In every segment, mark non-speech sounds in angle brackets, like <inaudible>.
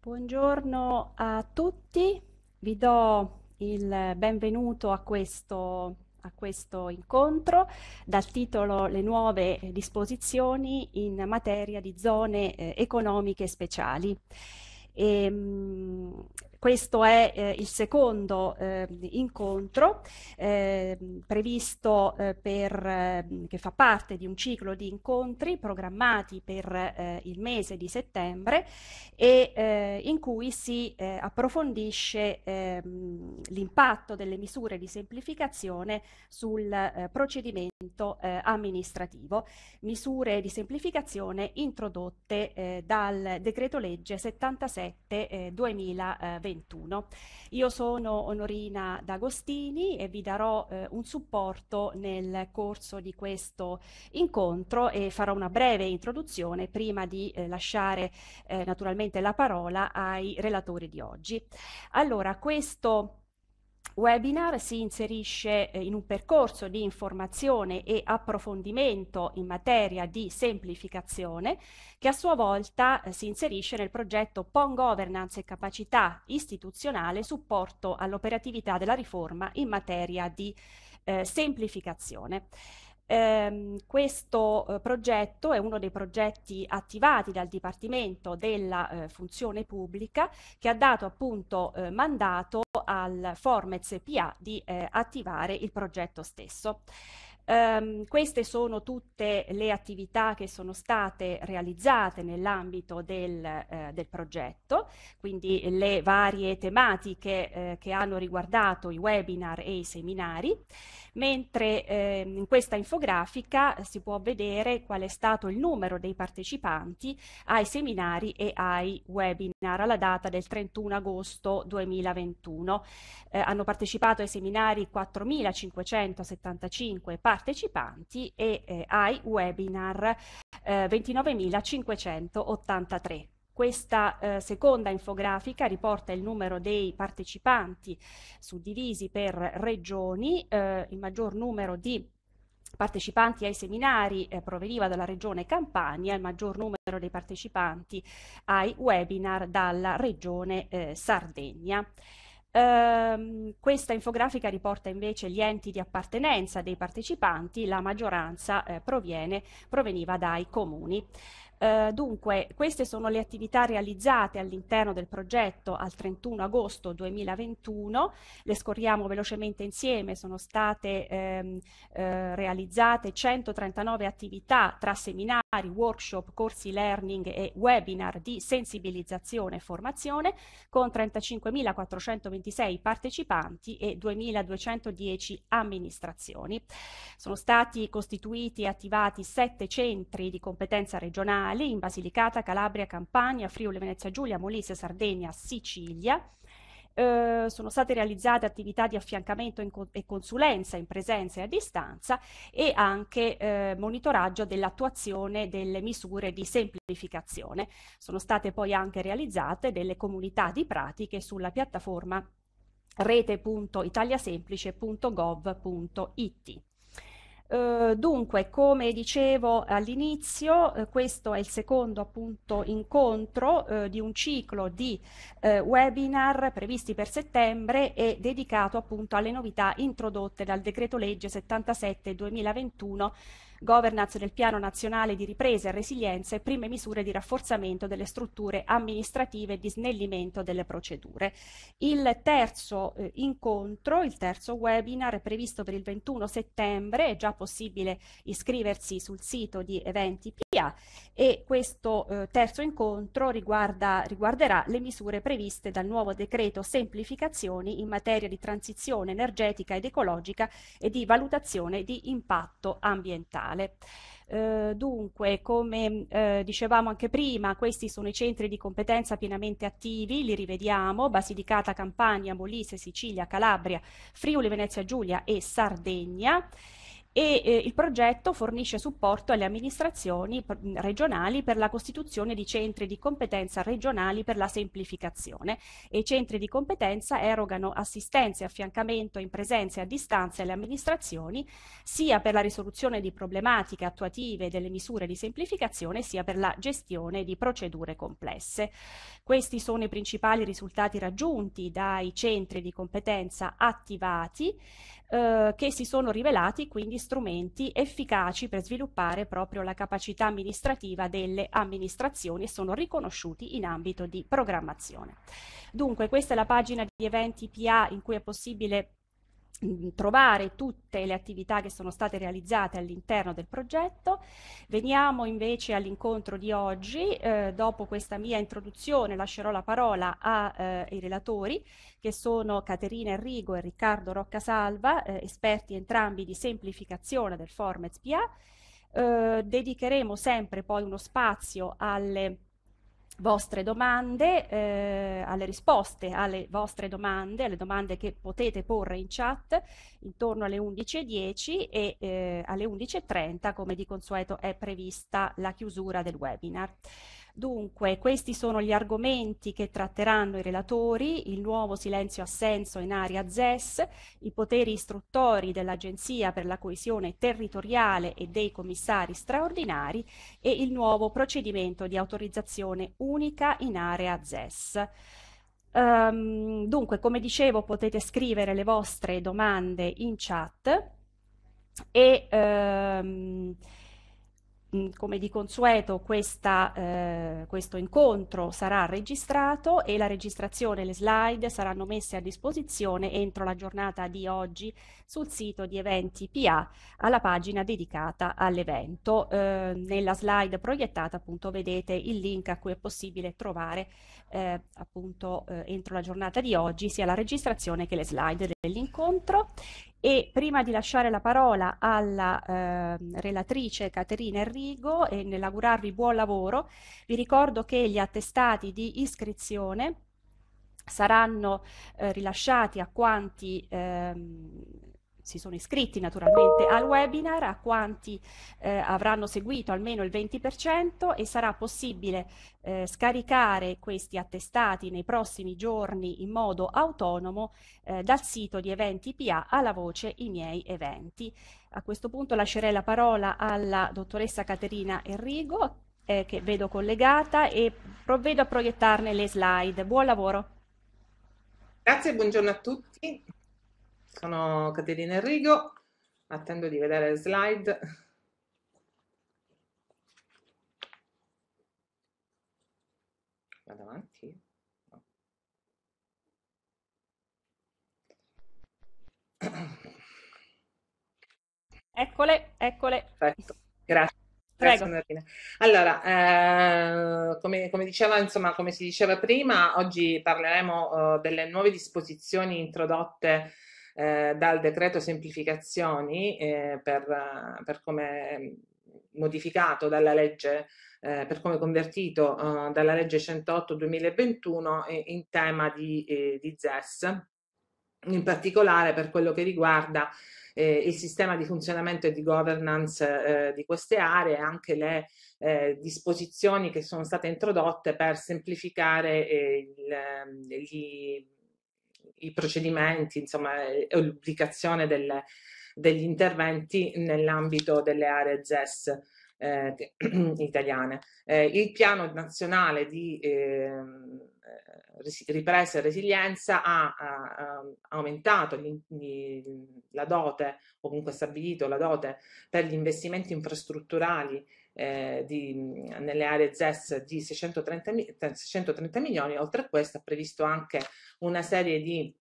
Buongiorno a tutti, vi do il benvenuto a questo, a questo, incontro dal titolo Le nuove disposizioni in materia di zone eh, economiche speciali. E, ehm, questo è eh, il secondo eh, incontro ehm, eh, previsto per, ehm, che fa parte di un ciclo di incontri programmati per eh, il mese di settembre e eh, in cui si eh, approfondisce ehm, l'impatto delle misure di semplificazione sul procedimento amministrativo, misure di semplificazione introdotte dal decreto legge 77 2020. 2021. Io sono Onorina D'Agostini e vi darò eh, un supporto nel corso di questo incontro e farò una breve introduzione prima di eh, lasciare eh, naturalmente la parola ai relatori di oggi. Allora, questo webinar si inserisce eh, in un percorso di informazione e approfondimento in materia di semplificazione che a sua volta eh, si inserisce nel progetto PON Governance e Capacità Istituzionale Supporto all'operatività della riforma in materia di eh, semplificazione. Eh, questo eh, progetto è uno dei progetti attivati dal Dipartimento della eh, Funzione Pubblica che ha dato appunto eh, mandato al Formez PA di eh, attivare il progetto stesso. Um, queste sono tutte le attività che sono state realizzate nell'ambito del, eh, del, progetto, quindi le varie tematiche eh, che hanno riguardato i webinar e i seminari, mentre eh, in questa infografica si può vedere qual è stato il numero dei partecipanti ai seminari e ai webinar alla data del 31 agosto 2021. Eh, hanno partecipato ai seminari 4.575 partecipanti partecipanti e eh, ai webinar eh, 29.583. Questa eh, seconda infografica riporta il numero dei partecipanti suddivisi per regioni, eh, il maggior numero di partecipanti ai seminari eh, proveniva dalla regione Campania, il maggior numero dei partecipanti ai webinar dalla regione eh, Sardegna. Ehm, questa infografica riporta invece gli enti di appartenenza dei partecipanti, la maggioranza eh, proviene, proveniva dai comuni. Eh, dunque, queste sono le attività realizzate all'interno del progetto al 31 agosto 2021, le scorriamo velocemente insieme, sono state ehm, eh, realizzate 139 attività tra seminari, workshop, corsi learning e webinar di sensibilizzazione e formazione con 35.426 partecipanti e 2.210 amministrazioni. Sono stati costituiti e attivati sette centri di competenza regionale comunali in Basilicata, Calabria, Campania, Friuli, Venezia Giulia, Molise, Sardegna, Sicilia. Eh, sono state realizzate attività di affiancamento co e consulenza in presenza e a distanza e anche eh, monitoraggio dell'attuazione delle misure di semplificazione. Sono state poi anche realizzate delle comunità di pratiche sulla piattaforma rete.italiasemplice.gov.it. Eh, dunque, come dicevo all'inizio, eh, questo è il secondo appunto incontro eh, di un ciclo di eh, webinar previsti per settembre e dedicato appunto alle novità introdotte dal decreto legge 77 2021 governance del Piano Nazionale di Ripresa e Resilienza e prime misure di rafforzamento delle strutture amministrative e di snellimento delle procedure. Il terzo eh, incontro, il terzo webinar è previsto per il 21 settembre, è già possibile iscriversi sul sito di Eventi PIA e questo eh, terzo incontro riguarda, riguarderà le misure previste dal nuovo decreto semplificazioni in materia di transizione energetica ed ecologica e di valutazione di impatto ambientale regionale. Eh, dunque, come eh, dicevamo anche prima, questi sono i centri di competenza pienamente attivi, li rivediamo, Basilicata, Campania, Molise, Sicilia, Calabria, Friuli, Venezia Giulia e Sardegna e eh, il progetto fornisce supporto alle amministrazioni regionali per la costituzione di centri di competenza regionali per la semplificazione e i centri di competenza erogano assistenza e affiancamento in presenza e a distanza alle amministrazioni sia per la risoluzione di problematiche attuative delle misure di semplificazione sia per la gestione di procedure complesse. Questi sono i principali risultati raggiunti dai centri di competenza attivati eh, che si sono rivelati quindi strumenti efficaci per sviluppare proprio la capacità amministrativa delle amministrazioni e sono riconosciuti in ambito di programmazione. Dunque questa è la pagina di eventi PA in cui è possibile trovare tutte le attività che sono state realizzate all'interno del progetto. Veniamo invece all'incontro di oggi, eh, dopo questa mia introduzione lascerò la parola eh, ai eh, relatori che sono Caterina Enrigo e Riccardo Roccasalva, eh, esperti entrambi di semplificazione del format PA. Eh, dedicheremo sempre poi uno spazio alle vostre domande, eh, alle risposte alle vostre domande, alle domande che potete porre in chat intorno alle 11.10 e eh, alle 11.30 come di consueto è prevista la chiusura del webinar. Dunque, questi sono gli argomenti che tratteranno i relatori, il nuovo silenzio-assenso in area ZES, i poteri istruttori dell'Agenzia per la coesione territoriale e dei commissari straordinari e il nuovo procedimento di autorizzazione unica in area ZES. Um, ehm, dunque, come dicevo, potete scrivere le vostre domande in chat e... Um, come di consueto questa, eh, questo incontro sarà registrato e la registrazione e le slide saranno messe a disposizione entro la giornata di oggi sul sito di Eventi PA alla pagina dedicata all'evento. Eh, nella slide proiettata appunto vedete il link a cui è possibile trovare eh, appunto eh, entro la giornata di oggi sia la registrazione che le slide dell'incontro e prima di lasciare la parola alla eh, relatrice Caterina Enrigo e nell'augurarvi buon lavoro, vi ricordo che gli attestati di iscrizione saranno eh, rilasciati a quanti ehm, si sono iscritti naturalmente al webinar, a quanti eh, avranno seguito almeno il 20% e sarà possibile eh, scaricare questi attestati nei prossimi giorni in modo autonomo eh, dal sito di Eventi PA alla voce I miei eventi. A questo punto lascerei la parola alla dottoressa Caterina Enrigo eh, che vedo collegata e provvedo a proiettarne le slide. Buon lavoro. Grazie, buongiorno a tutti. Sono Caterina Enrico, attendo di vedere le slide. Vado avanti. Eccole, eccole. Perfetto, grazie. Prego. Allora, eh, come, come, diceva, insomma, come si diceva prima, oggi parleremo eh, delle nuove disposizioni introdotte eh, dal decreto semplificazioni eh, per, eh, per come mm, modificato dalla legge, eh, per come convertito eh, dalla legge 108 2021 eh, in tema di, eh, di ZES, in particolare per quello che riguarda eh, il sistema di funzionamento e di governance eh, di queste aree e anche le eh, disposizioni che sono state introdotte per semplificare eh, il, ehm, gli i procedimenti, insomma, e degli interventi nell'ambito delle aree ZES eh, <clears throat> italiane. Eh, il piano nazionale di ehm, eh, ripresa e resilienza ha, ha, ha aumentato gli, gli, la dote o comunque stabilito la dote per gli investimenti infrastrutturali eh, di, nelle aree ZES di 630, 630 eh, milioni, oltre a questo ha previsto anche una serie di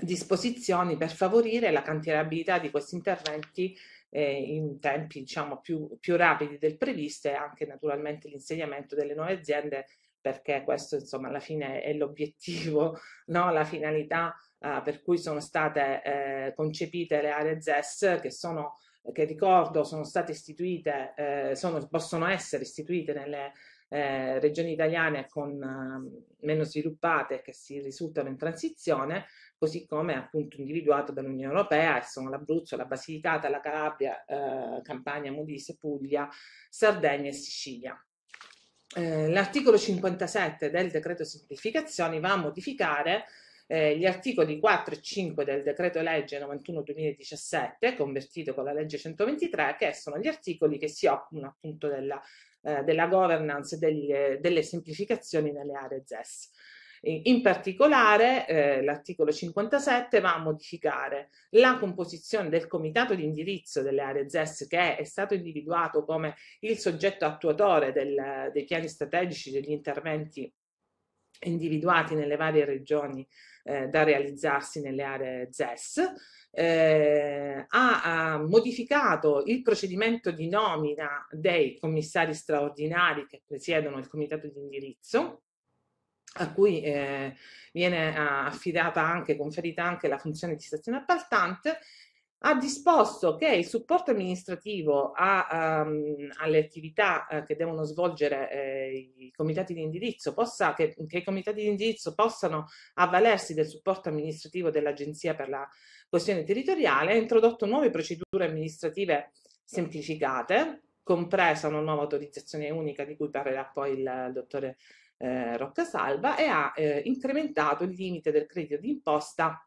disposizioni per favorire la cantierabilità di questi interventi eh, in tempi diciamo, più, più, rapidi del previsto e anche naturalmente l'insegnamento delle nuove aziende perché questo insomma alla fine è l'obiettivo, <laughs> no? la finalità eh, per cui sono state eh, concepite le aree ZES che sono che ricordo sono state istituite, eh, sono, possono essere istituite nelle eh, regioni italiane con, ehm, meno sviluppate che si risultano in transizione, così come appunto individuato dall'Unione Europea, e sono l'Abruzzo, la Basilicata, la Calabria, eh, Campania, Molise, Puglia, Sardegna e Sicilia. Eh, l'articolo 57 del decreto semplificazioni va a modificare eh, gli articoli 4 e 5 del decreto legge 91-2017, convertito con la legge 123, che sono gli articoli che si occupano appunto della, eh, della governance, degli, delle semplificazioni nelle aree ZES. In particolare eh, l'articolo 57 va a modificare la composizione del comitato di indirizzo delle aree ZES che è stato individuato come il soggetto attuatore del, dei piani strategici degli interventi individuati nelle varie regioni eh, da realizzarsi nelle aree ZES, eh, ha, ha, modificato il procedimento di nomina dei commissari straordinari che presiedono il comitato di indirizzo, a cui eh, viene affidata anche, conferita anche la funzione di stazione appaltante ha disposto che il supporto amministrativo a, um, alle attività uh, che devono svolgere eh, i comitati di indirizzo possa, che, che, i comitati di indirizzo possano avvalersi del supporto amministrativo dell'Agenzia per la questione territoriale, ha introdotto nuove procedure amministrative semplificate, compresa una nuova autorizzazione unica di cui parlerà poi il, il dottore eh, Roccasalva, e ha eh, incrementato il limite del credito d'imposta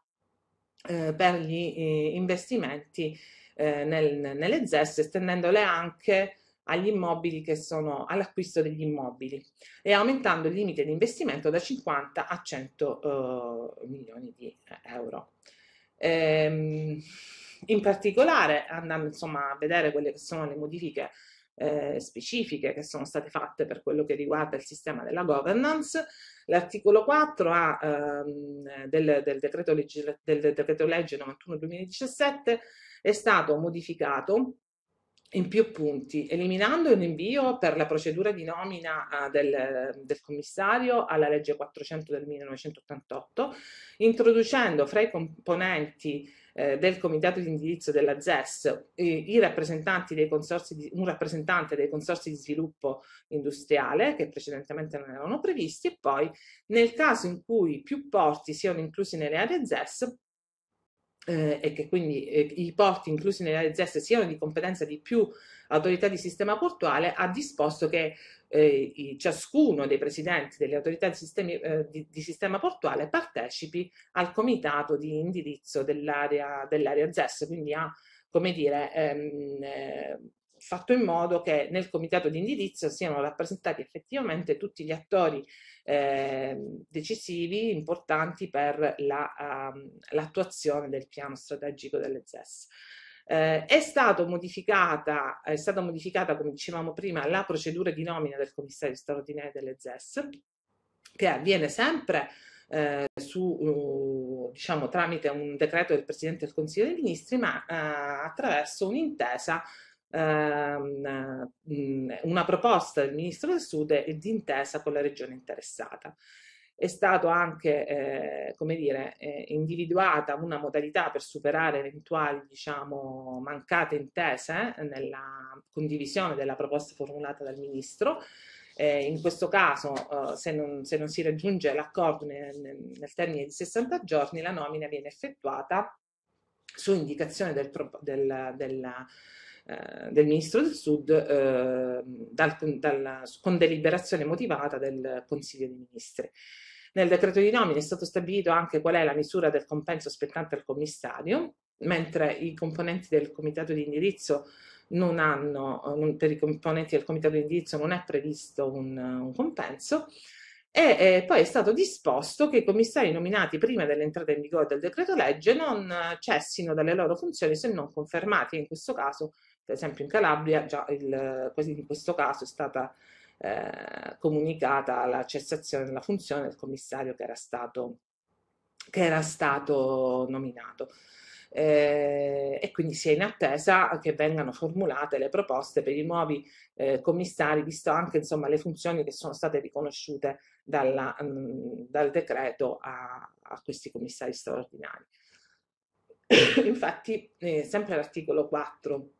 eh, per gli eh, investimenti eh, nel, nelle ZES, estendendole anche agli immobili che sono all'acquisto degli immobili e aumentando il limite di investimento da 50 a 100 eh, milioni di euro. Ehm, in particolare, andando insomma, a vedere quelle che sono le modifiche eh, specifiche che sono state fatte per quello che riguarda il sistema della governance. L'articolo 4 ha, ehm, del, del, decreto legge, del, decreto legge 91-2017 è stato modificato in più punti, eliminando un invio per la procedura di nomina uh, del, del, commissario alla legge 400 del 1988, introducendo fra i componenti eh, del comitato di indirizzo della ZES, di, un rappresentante dei consorsi di sviluppo industriale che precedentemente non erano previsti e poi nel caso in cui più porti siano inclusi nelle aree ZES eh, e che quindi eh, i porti inclusi nella ZES siano di competenza di più autorità di sistema portuale, ha disposto che eh, i, ciascuno dei presidenti delle autorità di, sistemi, eh, di, di, sistema portuale partecipi al comitato di indirizzo dell'area, dell'area ZES, quindi ha come dire, ehm, eh, fatto in modo che nel comitato di indirizzo siano rappresentati effettivamente tutti gli attori eh, decisivi importanti per la, uh, l'attuazione del piano strategico delle ZES. Eh, è, stata modificata, è stata modificata, come dicevamo prima, la procedura di nomina del commissario straordinario delle ZES, che avviene sempre eh, su, uh, diciamo, tramite un decreto del Presidente del Consiglio dei Ministri, ma uh, attraverso un'intesa ehm, una proposta del Ministro del Sud e d'intesa con la regione interessata. È stata anche eh, come dire, eh, individuata una modalità per superare eventuali diciamo, mancate intese nella condivisione della proposta formulata dal Ministro. Eh, in questo caso, eh, se, non, se, non, si raggiunge l'accordo nel, nel, termine di 60 giorni, la nomina viene effettuata su indicazione del, del, del, eh, del Ministro del Sud eh, dal, dalla, con deliberazione motivata del Consiglio dei Ministri. Nel decreto di nomine è stato stabilito anche qual è la misura del compenso spettante al commissario, mentre i componenti del comitato di indirizzo non hanno, per i componenti del comitato di indirizzo non è previsto un, un compenso. E, e poi è stato disposto che i commissari nominati prima dell'entrata in vigore del decreto legge non eh, cessino dalle loro funzioni se non confermati, in questo caso per esempio in Calabria già il, in questo caso è stata eh, comunicata la cessazione della funzione del commissario che era stato, che era stato nominato. Eh, e quindi si è in attesa che vengano formulate le proposte per i nuovi eh, commissari, visto anche insomma, le funzioni che sono state riconosciute dalla, mh, dal decreto a, a, questi commissari straordinari. <coughs> Infatti, eh, sempre l'articolo 4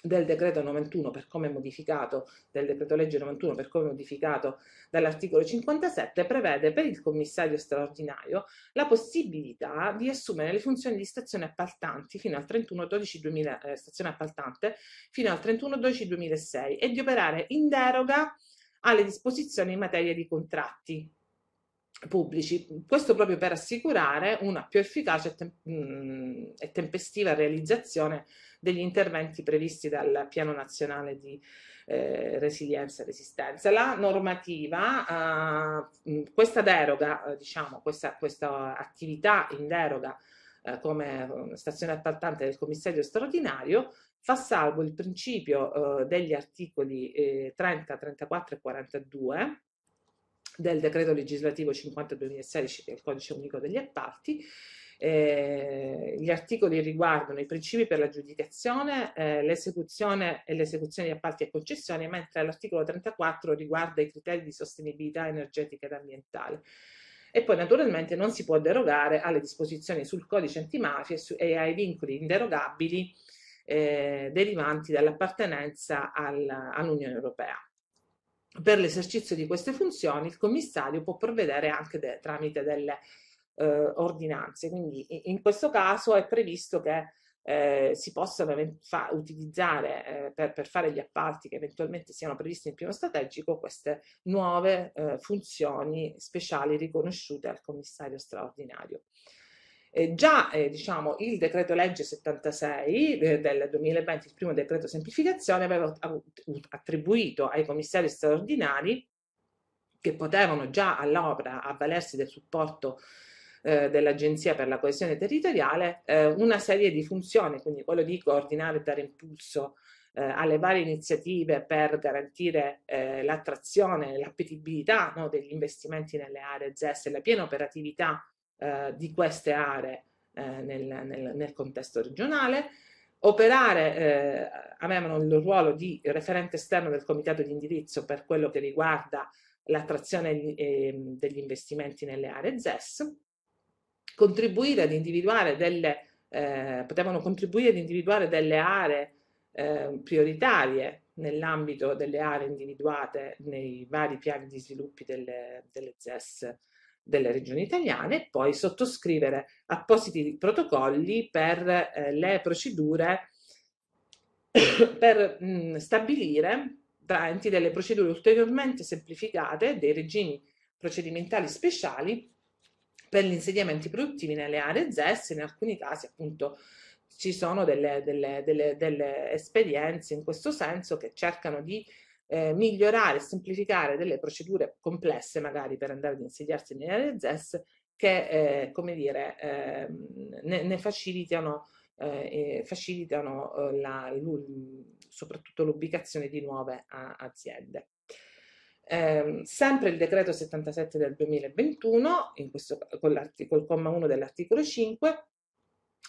del decreto 91 per come modificato, del decreto legge 91 per come modificato dall'articolo 57, prevede per il commissario straordinario la possibilità di assumere le funzioni di stazione appaltanti fino al 31 12 2000, eh, stazione appaltante fino al 31 12 2006 e di operare in deroga alle disposizioni in materia di contratti pubblici. Questo proprio per assicurare una più efficace e, tem- mh, mm, e tempestiva realizzazione degli interventi previsti dal Piano Nazionale di eh, Resilienza e Resistenza. La normativa, eh, questa deroga, eh, diciamo, questa, questa attività in deroga eh, come eh, stazione appaltante del commissario straordinario, fa salvo il principio eh, degli articoli eh, 30, 34 e 42 del decreto legislativo 50 2016 del codice unico degli appalti eh, gli articoli riguardano i principi per l'aggiudicazione, eh, l'esecuzione e l'esecuzione di appalti e concessioni, mentre l'articolo 34 riguarda i criteri di sostenibilità energetica ed ambientale. E poi naturalmente non si può derogare alle disposizioni sul codice antimafia e, su, e ai vincoli inderogabili eh, derivanti dall'appartenenza all'Unione Europea. Per l'esercizio di queste funzioni il commissario può provvedere anche de, tramite delle eh, ordinanze. Quindi in questo caso è previsto che eh, si possano utilizzare eh, per, per, fare gli appalti che eventualmente siano previsti in piano strategico queste nuove eh, funzioni speciali riconosciute al commissario straordinario. Eh, già eh, diciamo, il decreto legge 76 eh, del 2020, il primo decreto semplificazione, aveva attribuito ai commissari straordinari che potevano già all'opera avvalersi del supporto eh, dell'Agenzia per la coesione territoriale eh, una serie di funzioni, quindi quello di coordinare e dare impulso eh, alle varie iniziative per garantire eh, l'attrazione, l'appetibilità no, degli investimenti nelle aree ZES e la piena operatività eh, di queste aree eh, nel, nel, nel contesto regionale, operare, eh, avevano il ruolo di referente esterno del comitato di indirizzo per quello che riguarda l'attrazione eh, degli investimenti nelle aree ZES contribuire ad individuare delle, eh, potevano contribuire ad individuare delle aree eh, prioritarie nell'ambito delle aree individuate nei vari piani di sviluppo delle, delle ZES delle regioni italiane e poi sottoscrivere appositi protocolli per eh, le procedure <coughs> per mh, mm, stabilire tramite delle procedure ulteriormente semplificate dei regimi procedimentali speciali per gli insediamenti produttivi nelle aree ZES, in alcuni casi appunto ci sono delle, delle, delle, delle esperienze in questo senso che cercano di eh, migliorare e semplificare delle procedure complesse magari per andare ad insediarsi nelle aree ZES che eh, come dire, eh, ne, ne facilitano, eh, facilitano eh, la, soprattutto l'ubicazione di nuove a, aziende eh, sempre il decreto 77 del 2021, in questo, con, col comma 1 dell'articolo 5,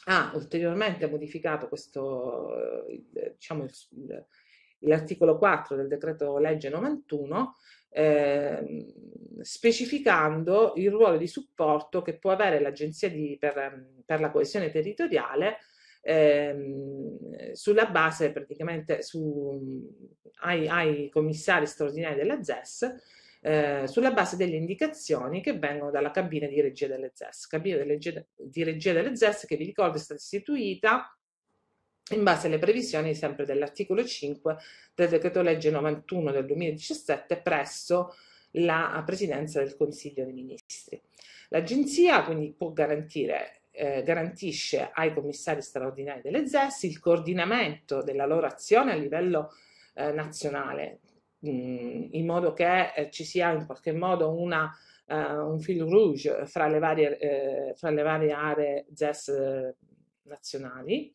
ha ulteriormente modificato questo, eh, diciamo, l'articolo 4 del decreto legge 91 eh, specificando il ruolo di supporto che può avere l'Agenzia per, per la coesione territoriale ehm, sulla base praticamente su, ai, ai, commissari straordinari della ZES, eh, sulla base delle indicazioni che vengono dalla cabina di regia delle ZES. Cabina delle, di regia delle ZES che vi ricordo è stata istituita in base alle previsioni sempre dell'articolo 5 del decreto legge 91 del 2017 presso la presidenza del Consiglio dei Ministri. L'agenzia quindi può garantire eh, garantisce ai commissari straordinari delle ZES il coordinamento della loro azione a livello eh, nazionale, mh, mm, in modo che eh, ci sia in qualche modo una, eh, un fil rouge fra le varie, eh, fra le varie aree ZES eh, nazionali.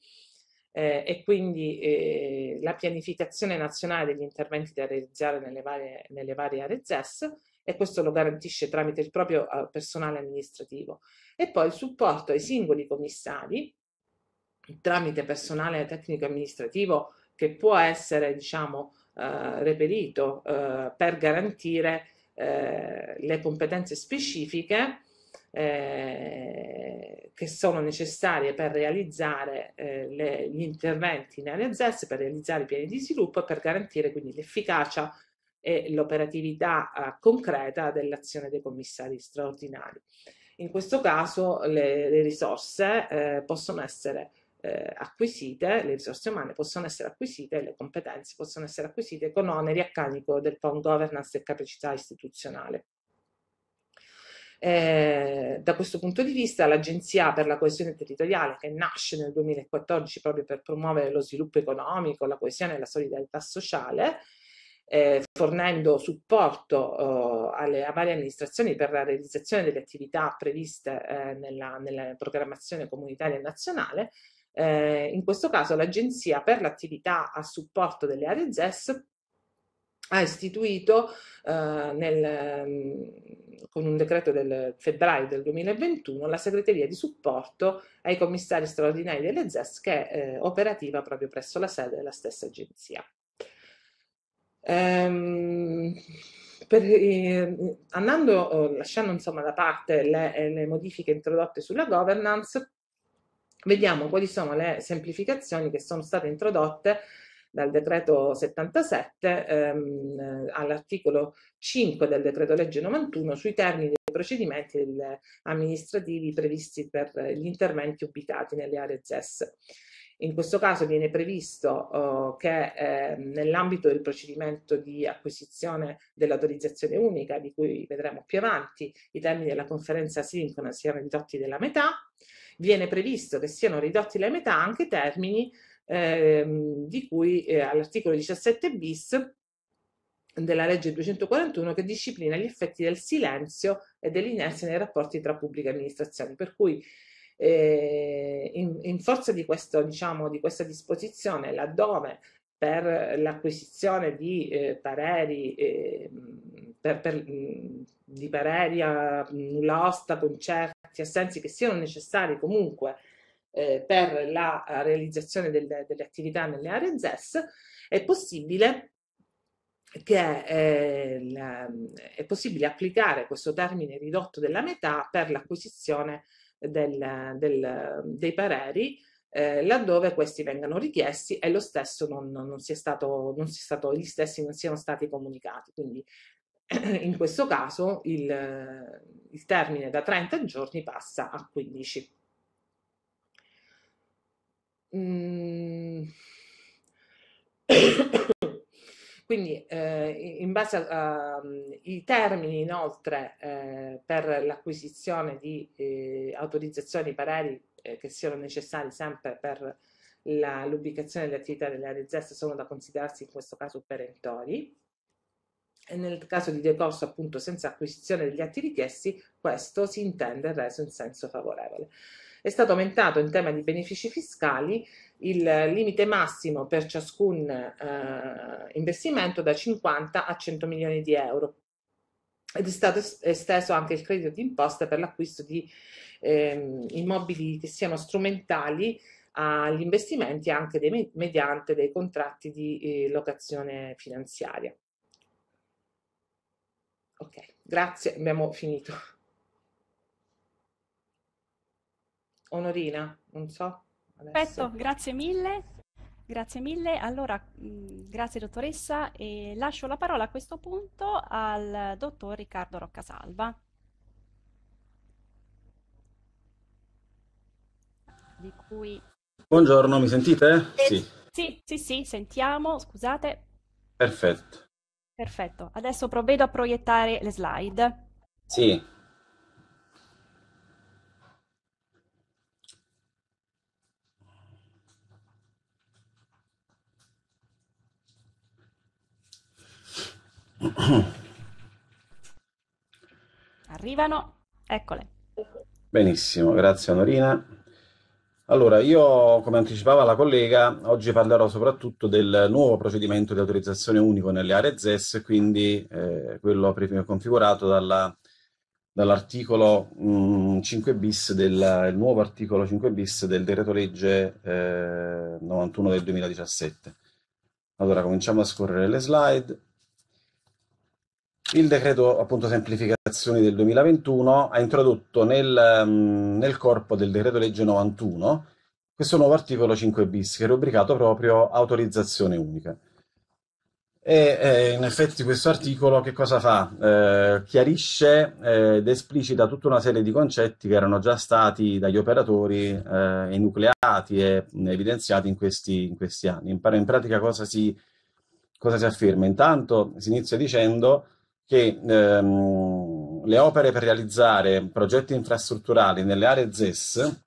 e quindi la pianificazione nazionale degli interventi da realizzare nelle varie, nelle varie aree ZES e questo lo garantisce tramite il proprio eh, personale amministrativo. E poi il supporto ai singoli commissari tramite personale tecnico amministrativo che può essere diciamo eh, reperito eh, per garantire eh, le competenze specifiche eh, che sono necessarie per realizzare eh, le, gli interventi in area ZES, per realizzare i piani di sviluppo e per garantire quindi l'efficacia e l'operatività eh, concreta dell'azione dei commissari straordinari. In questo caso le, le risorse eh, possono essere eh, acquisite, le risorse umane possono essere acquisite, le competenze possono essere acquisite con oneri a carico del PON governance e capacità istituzionale. Eh, da questo punto di vista l'Agenzia per la coesione territoriale che nasce nel 2014 proprio per promuovere lo sviluppo economico, la coesione e la solidarietà sociale eh, fornendo supporto eh, alle, a varie amministrazioni per la realizzazione delle attività previste eh, nella, nella, programmazione comunitaria nazionale. Eh, in questo caso l'Agenzia per l'attività a supporto delle aree ZES ha istituito eh, nel, mm, con un decreto del febbraio del 2021 la segreteria di supporto ai commissari straordinari delle ZES che è eh, operativa proprio presso la sede della stessa agenzia. Ehm, per, eh, andando, lasciando insomma da parte le, le modifiche introdotte sulla governance, vediamo quali sono le semplificazioni che sono state introdotte dal decreto 77 ehm, all'articolo 5 del decreto legge 91 sui termini dei procedimenti amministrativi previsti per gli interventi ubicati nelle aree ZES. In questo caso viene previsto eh, che eh, nell'ambito del procedimento di acquisizione dell'autorizzazione unica, di cui vedremo più avanti, i termini della conferenza sincrona siano ridotti della metà, viene previsto che siano ridotti della metà anche i termini ehm, di cui eh, all'articolo 17 bis della legge 241 che disciplina gli effetti del silenzio e dell'inerzia nei rapporti tra pubbliche amministrazioni, per cui eh, in, in, forza di, questo, diciamo, di questa disposizione, laddove per l'acquisizione di eh, pareri, eh, per, per, mh, mm, di pareri a nulla osta, concerti, assensi che siano necessari comunque eh, per la realizzazione delle, delle, attività nelle aree ZES, è possibile, che, eh, la, è possibile applicare questo termine ridotto della metà per l'acquisizione del, del, dei pareri eh, laddove questi vengano richiesti e lo stesso non, non, sia stato, non sia stato, gli stessi non siano stati comunicati. Quindi <clears throat> in questo caso il, il termine da 30 giorni passa a 15. Mm. <clears throat> Quindi eh, in base ai termini inoltre eh, per l'acquisizione di eh, autorizzazioni pareri eh, che siano necessari sempre per l'ubicazione delle attività delle aree ZES sono da considerarsi in questo caso perentori. E nel caso di decorso appunto senza acquisizione degli atti richiesti, questo si intende reso in senso favorevole è stato aumentato in tema di benefici fiscali il limite massimo per ciascun eh, investimento da 50 a 100 milioni di euro ed è stato esteso anche il credito d'imposta per l'acquisto di eh, immobili che siano strumentali agli investimenti anche dei, mediante dei contratti di eh, locazione finanziaria. Ok, grazie, abbiamo finito. Onorina, non so. Adesso. Perfetto, grazie mille. Grazie mille. Allora, mh, mm, grazie dottoressa e lascio la parola a questo punto al dottor Riccardo Roccasalva. Di cui... Buongiorno, mi sentite? Sì. Sì, sì, sì, sentiamo, scusate. Perfetto. Perfetto. Adesso provvedo a proiettare le slide. Sì. <coughs> Arrivano, eccole. Benissimo, grazie Norina. Allora, io come anticipava la collega, oggi parlerò soprattutto del nuovo procedimento di autorizzazione unico nelle aree ZES, quindi eh, quello configurato dalla, dall'articolo 5 mm, bis del il nuovo articolo 5 bis del decreto legge eh, 91 del 2017. Allora, cominciamo a scorrere le slide. Il decreto appunto semplificazioni del 2021 ha introdotto nel, ehm, nel corpo del decreto legge 91 questo nuovo articolo 5 bis che è rubricato proprio autorizzazione unica. E eh, in effetti questo articolo che cosa fa? Eh, chiarisce eh, ed esplicita tutta una serie di concetti che erano già stati dagli operatori eh, enucleati e evidenziati in questi, in questi anni. In, in pratica cosa si, cosa si, afferma? Intanto si inizia dicendo che ehm, le opere per realizzare progetti infrastrutturali nelle aree ZES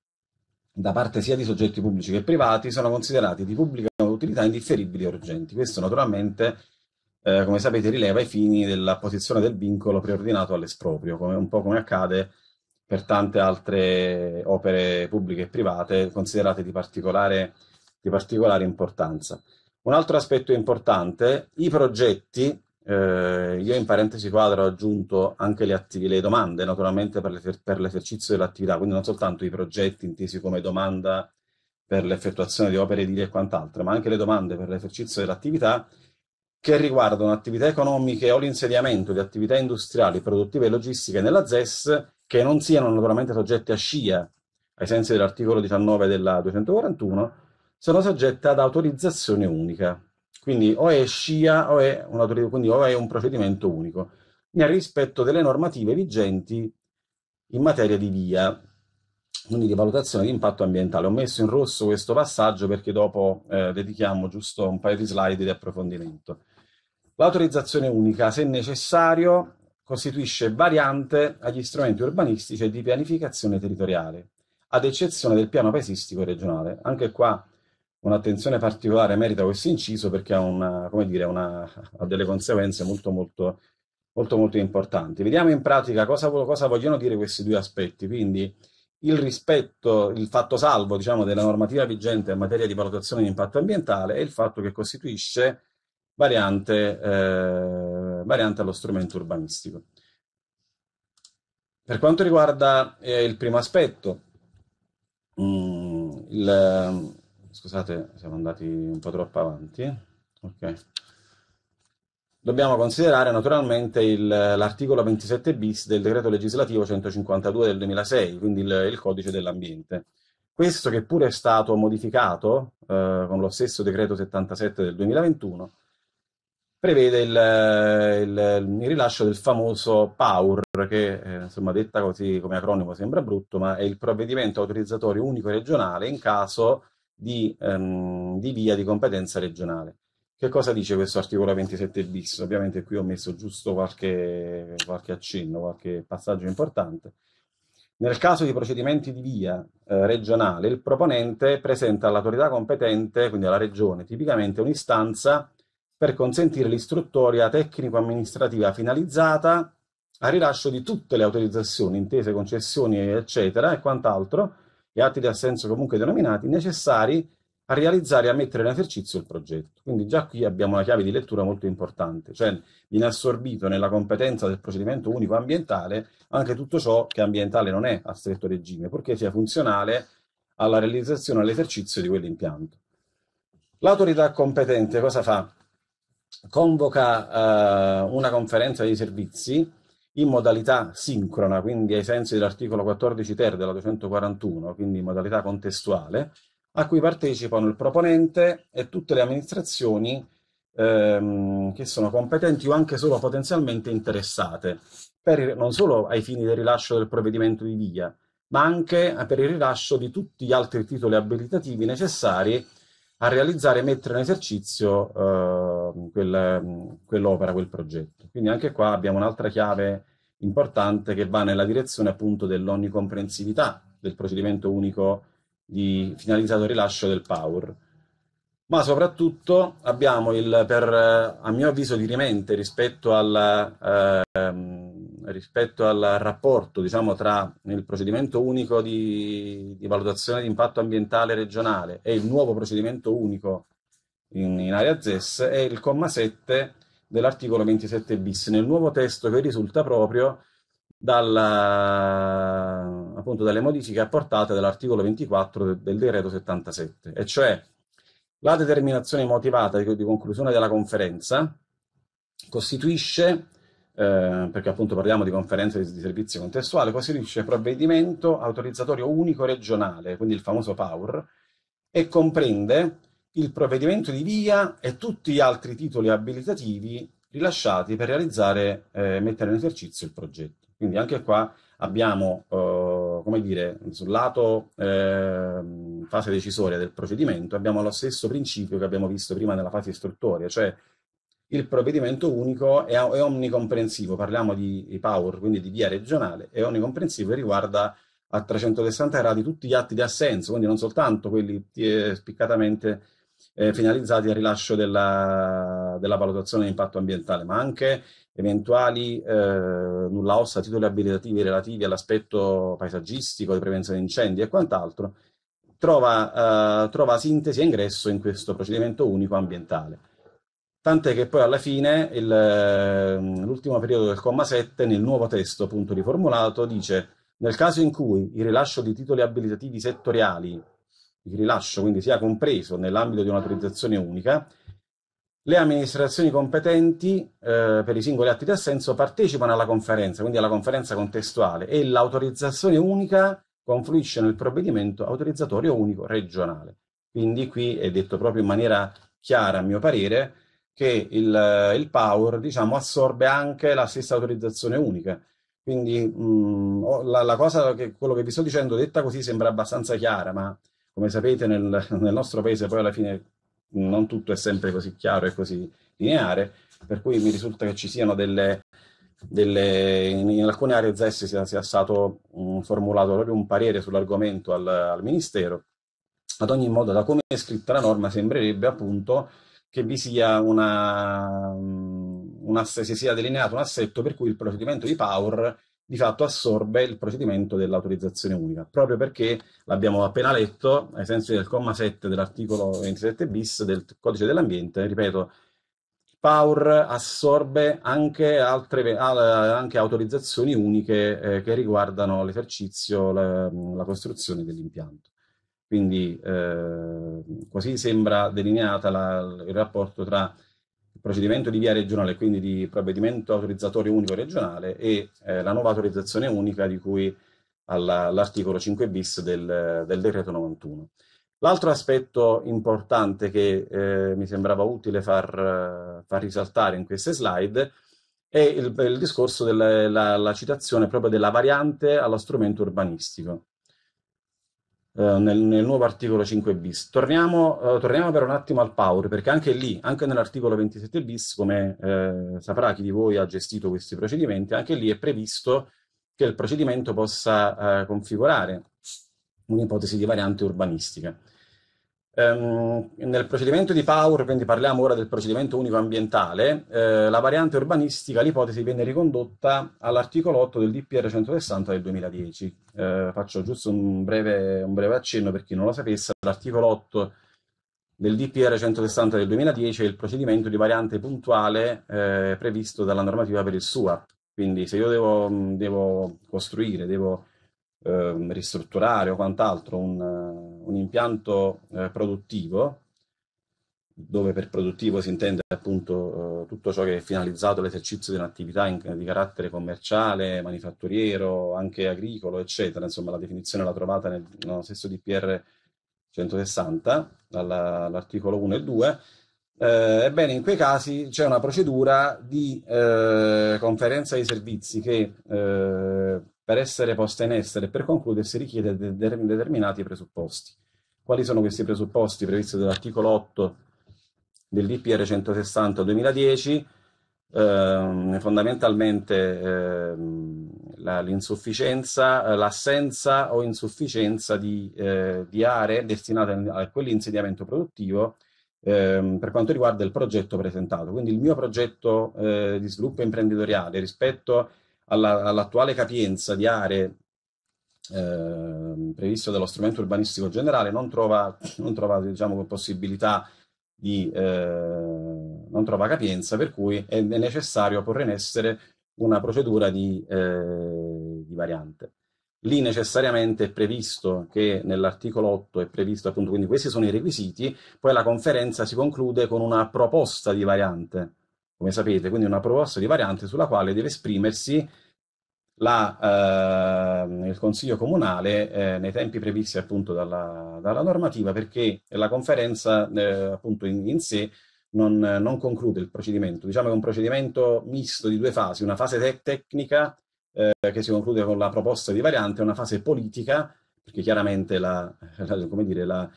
da parte sia di soggetti pubblici che privati sono considerati di pubblica utilità indifferibili e urgenti. Questo naturalmente, eh, come sapete, rileva i fini dell'apposizione del vincolo preordinato all'esproprio, come, un po' come accade per tante altre opere pubbliche e private considerate di particolare, di particolare importanza. Un altro aspetto importante, i progetti eh, io in parentesi quadro ho aggiunto anche le, atti- le domande, naturalmente per, l'efer- per, l'esercizio dell'attività, quindi non soltanto i progetti intesi come domanda per l'effettuazione di opere edili e quant'altro, ma anche le domande per l'esercizio dell'attività che riguardano attività economiche o l'insediamento di attività industriali, produttive e logistiche nella ZES che non siano naturalmente soggette a SCIA, ai sensi dell'articolo 19 della 241, sono soggette ad autorizzazione unica. Quindi o è SCIA o è, quindi, o è un procedimento unico, nel rispetto delle normative vigenti in materia di via, quindi di valutazione di impatto ambientale. Ho messo in rosso questo passaggio perché dopo eh, dedichiamo giusto un paio di slide di approfondimento. L'autorizzazione unica, se necessario, costituisce variante agli strumenti urbanistici e di pianificazione territoriale, ad eccezione del piano paesistico regionale. Anche qua un'attenzione particolare merita questo inciso perché ha, una, dire, una, ha delle conseguenze molto, molto, molto, molto, importanti. Vediamo in pratica cosa, cosa, vogliono dire questi due aspetti, quindi il rispetto, il fatto salvo diciamo, della normativa vigente in materia di valutazione di impatto ambientale e il fatto che costituisce variante, eh, variante allo strumento urbanistico. Per quanto riguarda eh, il primo aspetto, mh, mm, il, Scusate, siamo andati un po' troppo avanti. Ok. Dobbiamo considerare naturalmente il, l'articolo 27 bis del decreto legislativo 152 del 2006, quindi il, il codice dell'ambiente. Questo che pure è stato modificato eh, con lo stesso decreto 77 del 2021, prevede il, il, il, rilascio del famoso PAUR, che eh, insomma detta così come acronimo sembra brutto, ma è il provvedimento autorizzatorio unico regionale in caso di, ehm, di via di competenza regionale. Che cosa dice questo articolo 27 bis? Ovviamente qui ho messo giusto qualche, qualche accenno, qualche passaggio importante. Nel caso di procedimenti di via eh, regionale, il proponente presenta all'autorità competente, quindi alla regione, tipicamente un'istanza per consentire l'istruttoria tecnico-amministrativa finalizzata al rilascio di tutte le autorizzazioni, intese, concessioni, eccetera, e quant'altro, e atti di assenso comunque denominati, necessari a realizzare e a mettere in esercizio il progetto. Quindi già qui abbiamo una chiave di lettura molto importante, cioè viene assorbito nella competenza del procedimento unico ambientale anche tutto ciò che ambientale non è a stretto regime, purché sia funzionale alla realizzazione e all'esercizio di quell'impianto. L'autorità competente cosa fa? Convoca eh, una conferenza dei servizi in modalità sincrona, quindi ai sensi dell'articolo 14 ter della 241, quindi in modalità contestuale, a cui partecipano il proponente e tutte le amministrazioni ehm, che sono competenti o anche solo potenzialmente interessate, per, non solo ai fini del rilascio del provvedimento di via, ma anche per il rilascio di tutti gli altri titoli abilitativi necessari a realizzare e mettere in esercizio eh, quel, quell'opera, quel progetto. Quindi anche qua abbiamo un'altra chiave importante che va nella direzione appunto dell'onnicomprensività del procedimento unico di finalizzato rilascio del Power. Ma soprattutto abbiamo il, per, a mio avviso, dirimente rispetto al... Eh, rispetto al rapporto diciamo, tra il procedimento unico di, di, valutazione di impatto ambientale regionale e il nuovo procedimento unico in, in area ZES è il comma 7 dell'articolo 27 bis nel nuovo testo che risulta proprio dalla, appunto, dalle modifiche apportate dall'articolo 24 del, decreto 77 e cioè la determinazione motivata di, di conclusione della conferenza costituisce eh, perché appunto parliamo di conferenza di, di servizio contestuale, costituisce provvedimento autorizzatorio unico regionale, quindi il famoso PAUR, e comprende il provvedimento di via e tutti gli altri titoli abilitativi rilasciati per realizzare e eh, mettere in esercizio il progetto. Quindi anche qua abbiamo, eh, come dire, sul lato eh, fase decisoria del procedimento, abbiamo lo stesso principio che abbiamo visto prima nella fase istruttoria, cioè il provvedimento unico è, è omnicomprensivo, parliamo di power, quindi di via regionale, è omnicomprensivo e riguarda a 360 gradi tutti gli atti di assenso, quindi non soltanto quelli eh, spiccatamente eh, finalizzati al rilascio della, della, valutazione di impatto ambientale, ma anche eventuali eh, nulla ossa titoli abilitativi relativi all'aspetto paesaggistico, di prevenzione di incendi e quant'altro, trova, eh, trova sintesi e ingresso in questo procedimento unico ambientale tant'è che poi alla fine il, ehm, l'ultimo periodo del comma 7 nel nuovo testo appunto riformulato dice nel caso in cui il rilascio di titoli abilitativi settoriali, il rilascio quindi sia compreso nell'ambito di un'autorizzazione unica, le amministrazioni competenti eh, per i singoli atti di assenso partecipano alla conferenza, quindi alla conferenza contestuale, e l'autorizzazione unica confluisce nel provvedimento autorizzatorio unico regionale. Quindi qui è detto proprio in maniera chiara, a mio parere, che il, il Power diciamo, assorbe anche la stessa autorizzazione unica. Quindi mh, mm, la, la, cosa che quello che vi sto dicendo detta così sembra abbastanza chiara, ma come sapete nel, nel nostro paese poi alla fine non tutto è sempre così chiaro e così lineare, per cui mi risulta che ci siano delle, delle, in, alcune aree ZES sia, sia stato um, formulato proprio un parere sull'argomento al, al, Ministero. Ad ogni modo, da come è scritta la norma, sembrerebbe appunto che vi sia una, mm, un asse, si sia delineato un assetto per cui il procedimento di Power di fatto assorbe il procedimento dell'autorizzazione unica, proprio perché l'abbiamo appena letto, ai sensi del comma 7 dell'articolo 27 bis del codice dell'ambiente, ripeto, Power assorbe anche, altre, anche autorizzazioni uniche eh, che riguardano l'esercizio, la, la costruzione dell'impianto. Quindi eh, così sembra delineata la, il rapporto tra il procedimento di via regionale, quindi di provvedimento autorizzatorio unico regionale, e eh, la nuova autorizzazione unica di cui all'articolo 5 bis del, del decreto 91. L'altro aspetto importante che eh, mi sembrava utile far, far, risaltare in queste slide è il, il discorso della la, la citazione proprio della variante allo strumento urbanistico. Eh, nel, nel, nuovo articolo 5 bis. Torniamo, eh, torniamo, per un attimo al Power, perché anche lì, anche nell'articolo 27 bis, come eh, saprà chi di voi ha gestito questi procedimenti, anche lì è previsto che il procedimento possa eh, configurare un'ipotesi di variante urbanistica. Um, nel procedimento di Power, quindi parliamo ora del procedimento unico ambientale, eh, la variante urbanistica, l'ipotesi venne ricondotta all'articolo 8 del DPR 160 del 2010. Eh, faccio giusto un breve, un breve, accenno per chi non lo sapesse, l'articolo 8 del DPR 160 del 2010 è il procedimento di variante puntuale eh, previsto dalla normativa per il SUA. Quindi se io devo, devo costruire, devo eh, ristrutturare o quant'altro un, un impianto eh, produttivo, dove per produttivo si intende appunto eh, tutto ciò che è finalizzato all'esercizio di un'attività di carattere commerciale, manifatturiero, anche agricolo, eccetera. Insomma, la definizione l'ha trovata nel, nello stesso DPR 160, all'articolo 1 e 2. Eh, ebbene, in quei casi c'è una procedura di eh, conferenza di servizi che eh, per essere posta in essere e per concludersi richiede determinati presupposti. Quali sono questi presupposti previsti dall'articolo 8 del DPR 160 2010? Eh, fondamentalmente eh, la, l'insufficienza, l'assenza o insufficienza di, eh, di aree destinate a quell'insediamento produttivo ehm, per quanto riguarda il progetto presentato. Quindi il mio progetto eh, di sviluppo imprenditoriale rispetto alla, all'attuale capienza di aree eh, previsto dallo strumento urbanistico generale non trova, non trova diciamo, possibilità di, eh, non trova capienza, per cui è, necessario porre in essere una procedura di, eh, di variante. Lì necessariamente è previsto che nell'articolo 8 è previsto appunto, quindi questi sono i requisiti, poi la conferenza si conclude con una proposta di variante, come sapete, quindi una proposta di variante sulla quale deve esprimersi la, eh, il Consiglio Comunale eh, nei tempi previsti appunto dalla, dalla normativa perché la conferenza eh, appunto in, in sé non, non, conclude il procedimento. Diciamo che è un procedimento misto di due fasi, una fase te tecnica eh, che si conclude con la proposta di variante e una fase politica perché chiaramente la, la, come dire, la,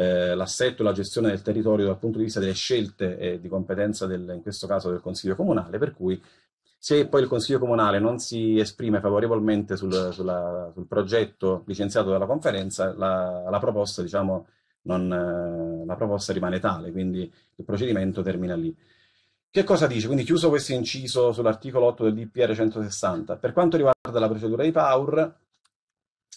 eh, l'assetto e la gestione del territorio dal punto di vista delle scelte e di competenza del, in questo caso del Consiglio Comunale, per cui se poi il Consiglio Comunale non si esprime favorevolmente sul, sulla, sul progetto licenziato dalla conferenza, la, la, proposta, diciamo, non, eh, la, proposta, rimane tale, quindi il procedimento termina lì. Che cosa dice? Quindi chiuso questo inciso sull'articolo 8 del DPR 160. Per quanto riguarda la procedura di Paur,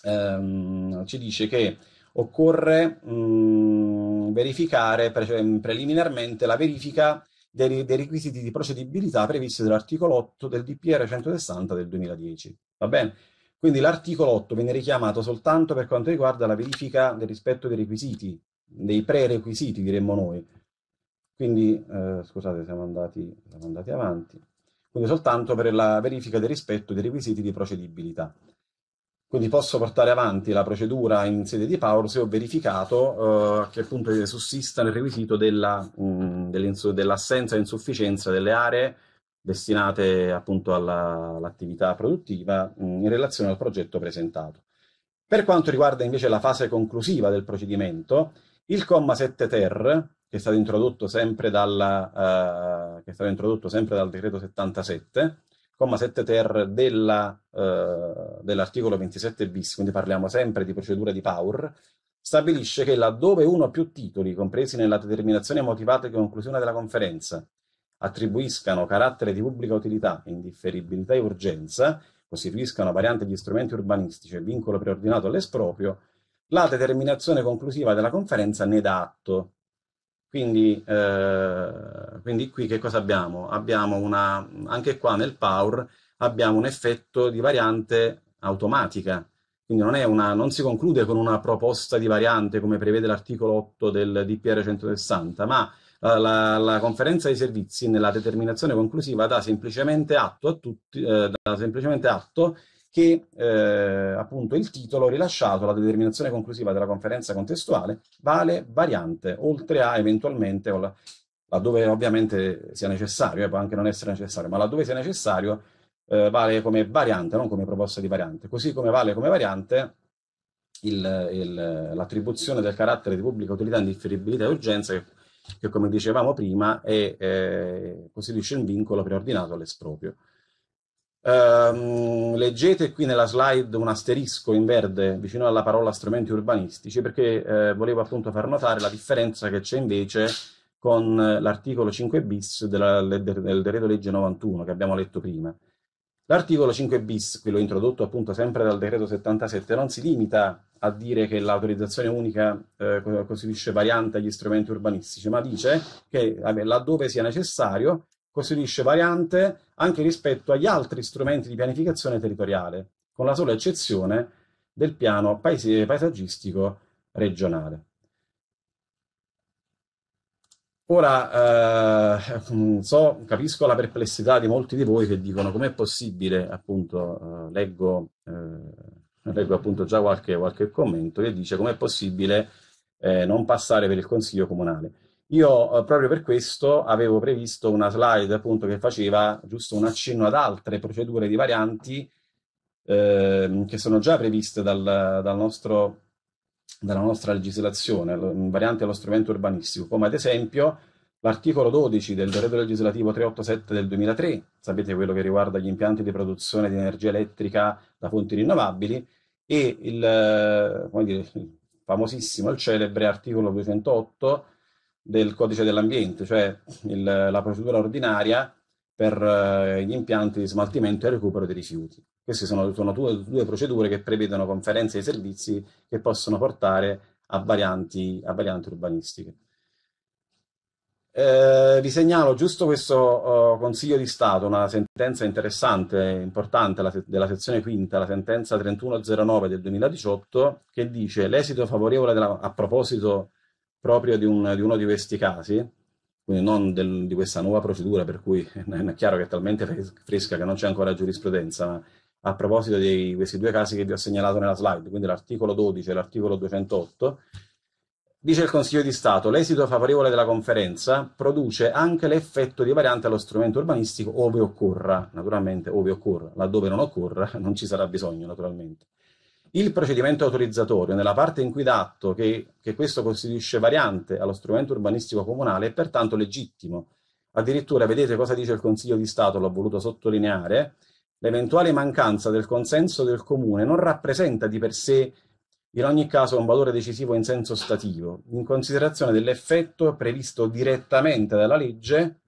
ehm, ci dice che occorre mh, mm, verificare pre- ehm, preliminarmente la verifica dei, dei, requisiti di procedibilità previsti dall'articolo 8 del DPR 160 del 2010. Va bene? Quindi l'articolo 8 viene richiamato soltanto per quanto riguarda la verifica del rispetto dei requisiti, dei prerequisiti diremmo noi. Quindi, eh, scusate, siamo andati, siamo andati avanti. Quindi soltanto per la verifica del rispetto dei requisiti di procedibilità. Quindi posso portare avanti la procedura in sede di Power se ho verificato eh, che appunto sussista il requisito mm, dell'assenza dell e insufficienza delle aree destinate appunto all'attività all produttiva mm, in relazione al progetto presentato. Per quanto riguarda invece la fase conclusiva del procedimento, il comma 7 ter, che è stato introdotto sempre, dalla, eh, che è stato introdotto sempre dal decreto 77, comma 7 ter della, eh, dell'articolo 27 bis, quindi parliamo sempre di procedura di Power, stabilisce che laddove uno o più titoli, compresi nella determinazione motivata e conclusione della conferenza, attribuiscano carattere di pubblica utilità, indifferibilità e urgenza, costituiscano variante di strumenti urbanistici e vincolo preordinato all'esproprio, la determinazione conclusiva della conferenza ne dà atto quindi, eh, quindi qui che cosa abbiamo? Abbiamo una, anche qua nel power abbiamo un effetto di variante automatica, quindi non, una, non, si conclude con una proposta di variante come prevede l'articolo 8 del DPR 160, ma la, la, la, conferenza dei servizi nella determinazione conclusiva dà semplicemente atto, a tutti, eh, dà semplicemente atto che eh, appunto il titolo rilasciato, la determinazione conclusiva della conferenza contestuale, vale variante, oltre a eventualmente, la, laddove ovviamente sia necessario, eh, può anche non essere necessario, ma laddove sia necessario, eh, vale come variante, non come proposta di variante. Così come vale come variante l'attribuzione del carattere di pubblica utilità, indifferibilità e urgenza, che, che come dicevamo prima, è, eh, costituisce un vincolo preordinato all'esproprio. Um, leggete qui nella slide un asterisco in verde vicino alla parola strumenti urbanistici perché eh, volevo appunto far notare la differenza che c'è invece con l'articolo 5 bis della, del decreto legge 91 che abbiamo letto prima. L'articolo 5 bis, quello introdotto appunto sempre dal decreto 77, non si limita a dire che l'autorizzazione unica eh, costituisce variante agli strumenti urbanistici, ma dice che laddove sia necessario costituisce variante anche rispetto agli altri strumenti di pianificazione territoriale, con la sola eccezione del piano paese, paesaggistico regionale. Ora, eh, mm, so, capisco la perplessità di molti di voi che dicono com'è possibile, appunto, eh, leggo, eh, leggo appunto già qualche, qualche, commento che dice com'è possibile eh, non passare per il Consiglio Comunale. Io eh, proprio per questo avevo previsto una slide appunto che faceva giusto un accenno ad altre procedure di varianti eh, che sono già previste dal, dal nostro, dalla nostra legislazione, mm, variante allo strumento urbanistico, come ad esempio l'articolo 12 del decreto legislativo 387 del 2003, sapete quello che riguarda gli impianti di produzione di energia elettrica da fonti rinnovabili, e il, eh, dire, il famosissimo, il celebre articolo 208 del codice dell'ambiente, cioè il, la procedura ordinaria per eh, gli impianti di smaltimento e recupero dei rifiuti. Queste sono, sono due, due, procedure che prevedono conferenze e servizi che possono portare a varianti, a varianti urbanistiche. Eh, vi segnalo giusto questo uh, Consiglio di Stato, una sentenza interessante, importante, la, della sezione quinta, la sentenza 3109 del 2018, che dice l'esito favorevole della, a proposito proprio di, un, di uno di questi casi, quindi non del, di questa nuova procedura per cui <laughs> è chiaro che è talmente fresca che non c'è ancora giurisprudenza, ma a proposito di questi due casi che vi ho segnalato nella slide, quindi l'articolo 12 e l'articolo 208, dice il Consiglio di Stato, l'esito favorevole della conferenza produce anche l'effetto di variante allo strumento urbanistico ove occorra, naturalmente ove occorra, laddove non occorra <laughs> non ci sarà bisogno naturalmente. Il procedimento autorizzatorio, nella parte in cui dà che, che questo costituisce variante allo strumento urbanistico comunale, è pertanto legittimo. Addirittura, vedete cosa dice il Consiglio di Stato, l'ho voluto sottolineare, l'eventuale mancanza del consenso del Comune non rappresenta di per sé in ogni caso un valore decisivo in senso stativo, in considerazione dell'effetto previsto direttamente dalla legge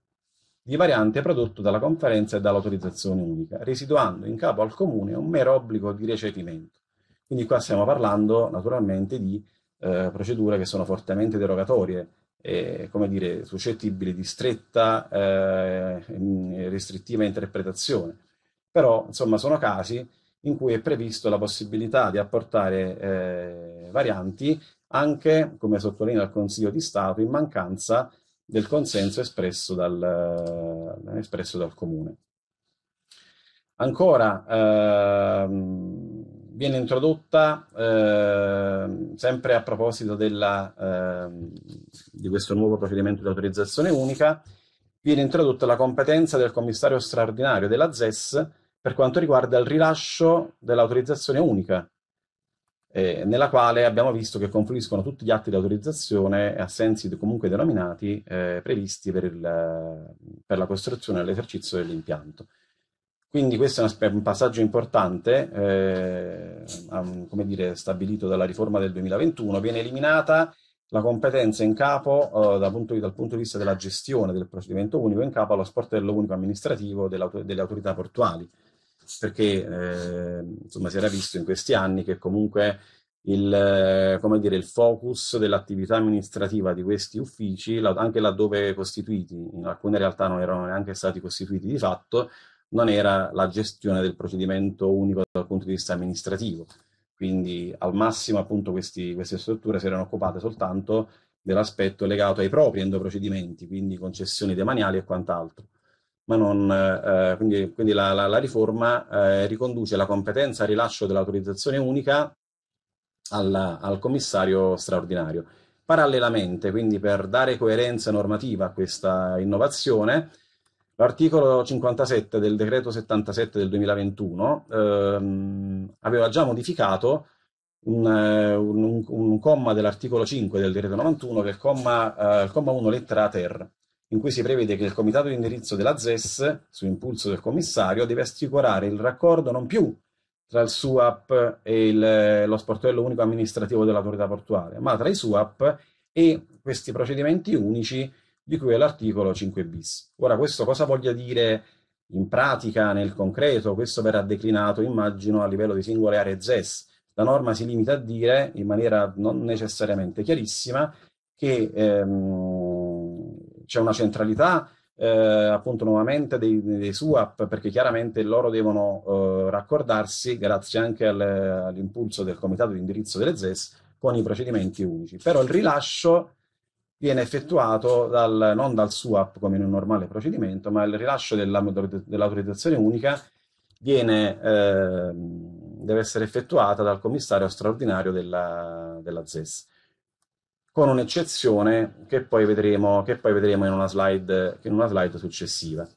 di variante prodotto dalla conferenza e dall'autorizzazione unica, residuando in capo al Comune un mero obbligo di recepimento. Quindi qua stiamo parlando naturalmente di eh, procedure che sono fortemente derogatorie e, come dire, suscettibili di stretta eh, restrittiva interpretazione. Però, insomma, sono casi in cui è previsto la possibilità di apportare eh, varianti anche, come sottolinea il Consiglio di Stato, in mancanza del consenso espresso dal, espresso dal Comune. Ancora, ehm, viene introdotta eh, sempre a proposito della, eh, di questo nuovo procedimento di autorizzazione unica, viene introdotta la competenza del commissario straordinario della ZES per quanto riguarda il rilascio dell'autorizzazione unica, eh, nella quale abbiamo visto che confluiscono tutti gli atti di autorizzazione a sensi comunque denominati eh, previsti per, il, per la costruzione e l'esercizio dell'impianto. Quindi questo è un, passaggio importante, eh, come dire, stabilito dalla riforma del 2021. Viene eliminata la competenza in capo eh, dal, punto, dal, punto, di vista della gestione del procedimento unico in capo allo sportello unico amministrativo delle autorità portuali, perché eh, insomma, si era visto in questi anni che comunque il, dire, il focus dell'attività amministrativa di questi uffici, anche laddove costituiti, in alcune realtà non erano neanche stati costituiti di fatto, non era la gestione del procedimento unico dal punto di vista amministrativo. Quindi al massimo appunto questi, queste strutture si erano occupate soltanto dell'aspetto legato ai propri endoprocedimenti, quindi concessioni demaniali e quant'altro. Ma non, eh, quindi, quindi la, la, la riforma eh, riconduce la competenza al rilascio dell'autorizzazione unica alla, al commissario straordinario. Parallelamente, quindi per dare coerenza normativa a questa innovazione, L'articolo 57 del decreto 77 del 2021 ehm, aveva già modificato un, eh, un, un comma dell'articolo 5 del decreto 91 che è il comma, eh, il comma 1 lettera ter, in cui si prevede che il comitato di indirizzo della ZES, su impulso del commissario, deve assicurare il raccordo non più tra il SUAP e il, eh, lo sportello unico amministrativo dell'autorità portuale, ma tra i SUAP e questi procedimenti unici di cui è l'articolo 5 bis. Ora, questo cosa voglia dire in pratica, nel concreto? Questo verrà declinato, immagino, a livello di singole aree ZES. La norma si limita a dire, in maniera non necessariamente chiarissima, che ehm, c'è una centralità eh, appunto nuovamente dei, dei SUAP perché chiaramente loro devono eh, raccordarsi grazie anche al, all'impulso del comitato di indirizzo delle ZES con i procedimenti unici però il rilascio viene effettuato dal, non dal SUAP come in un normale procedimento, ma il rilascio dell'autorizzazione unica viene, eh, deve essere effettuata dal commissario straordinario della, della ZES, con un'eccezione che, che poi vedremo, in, una slide, in una slide successiva.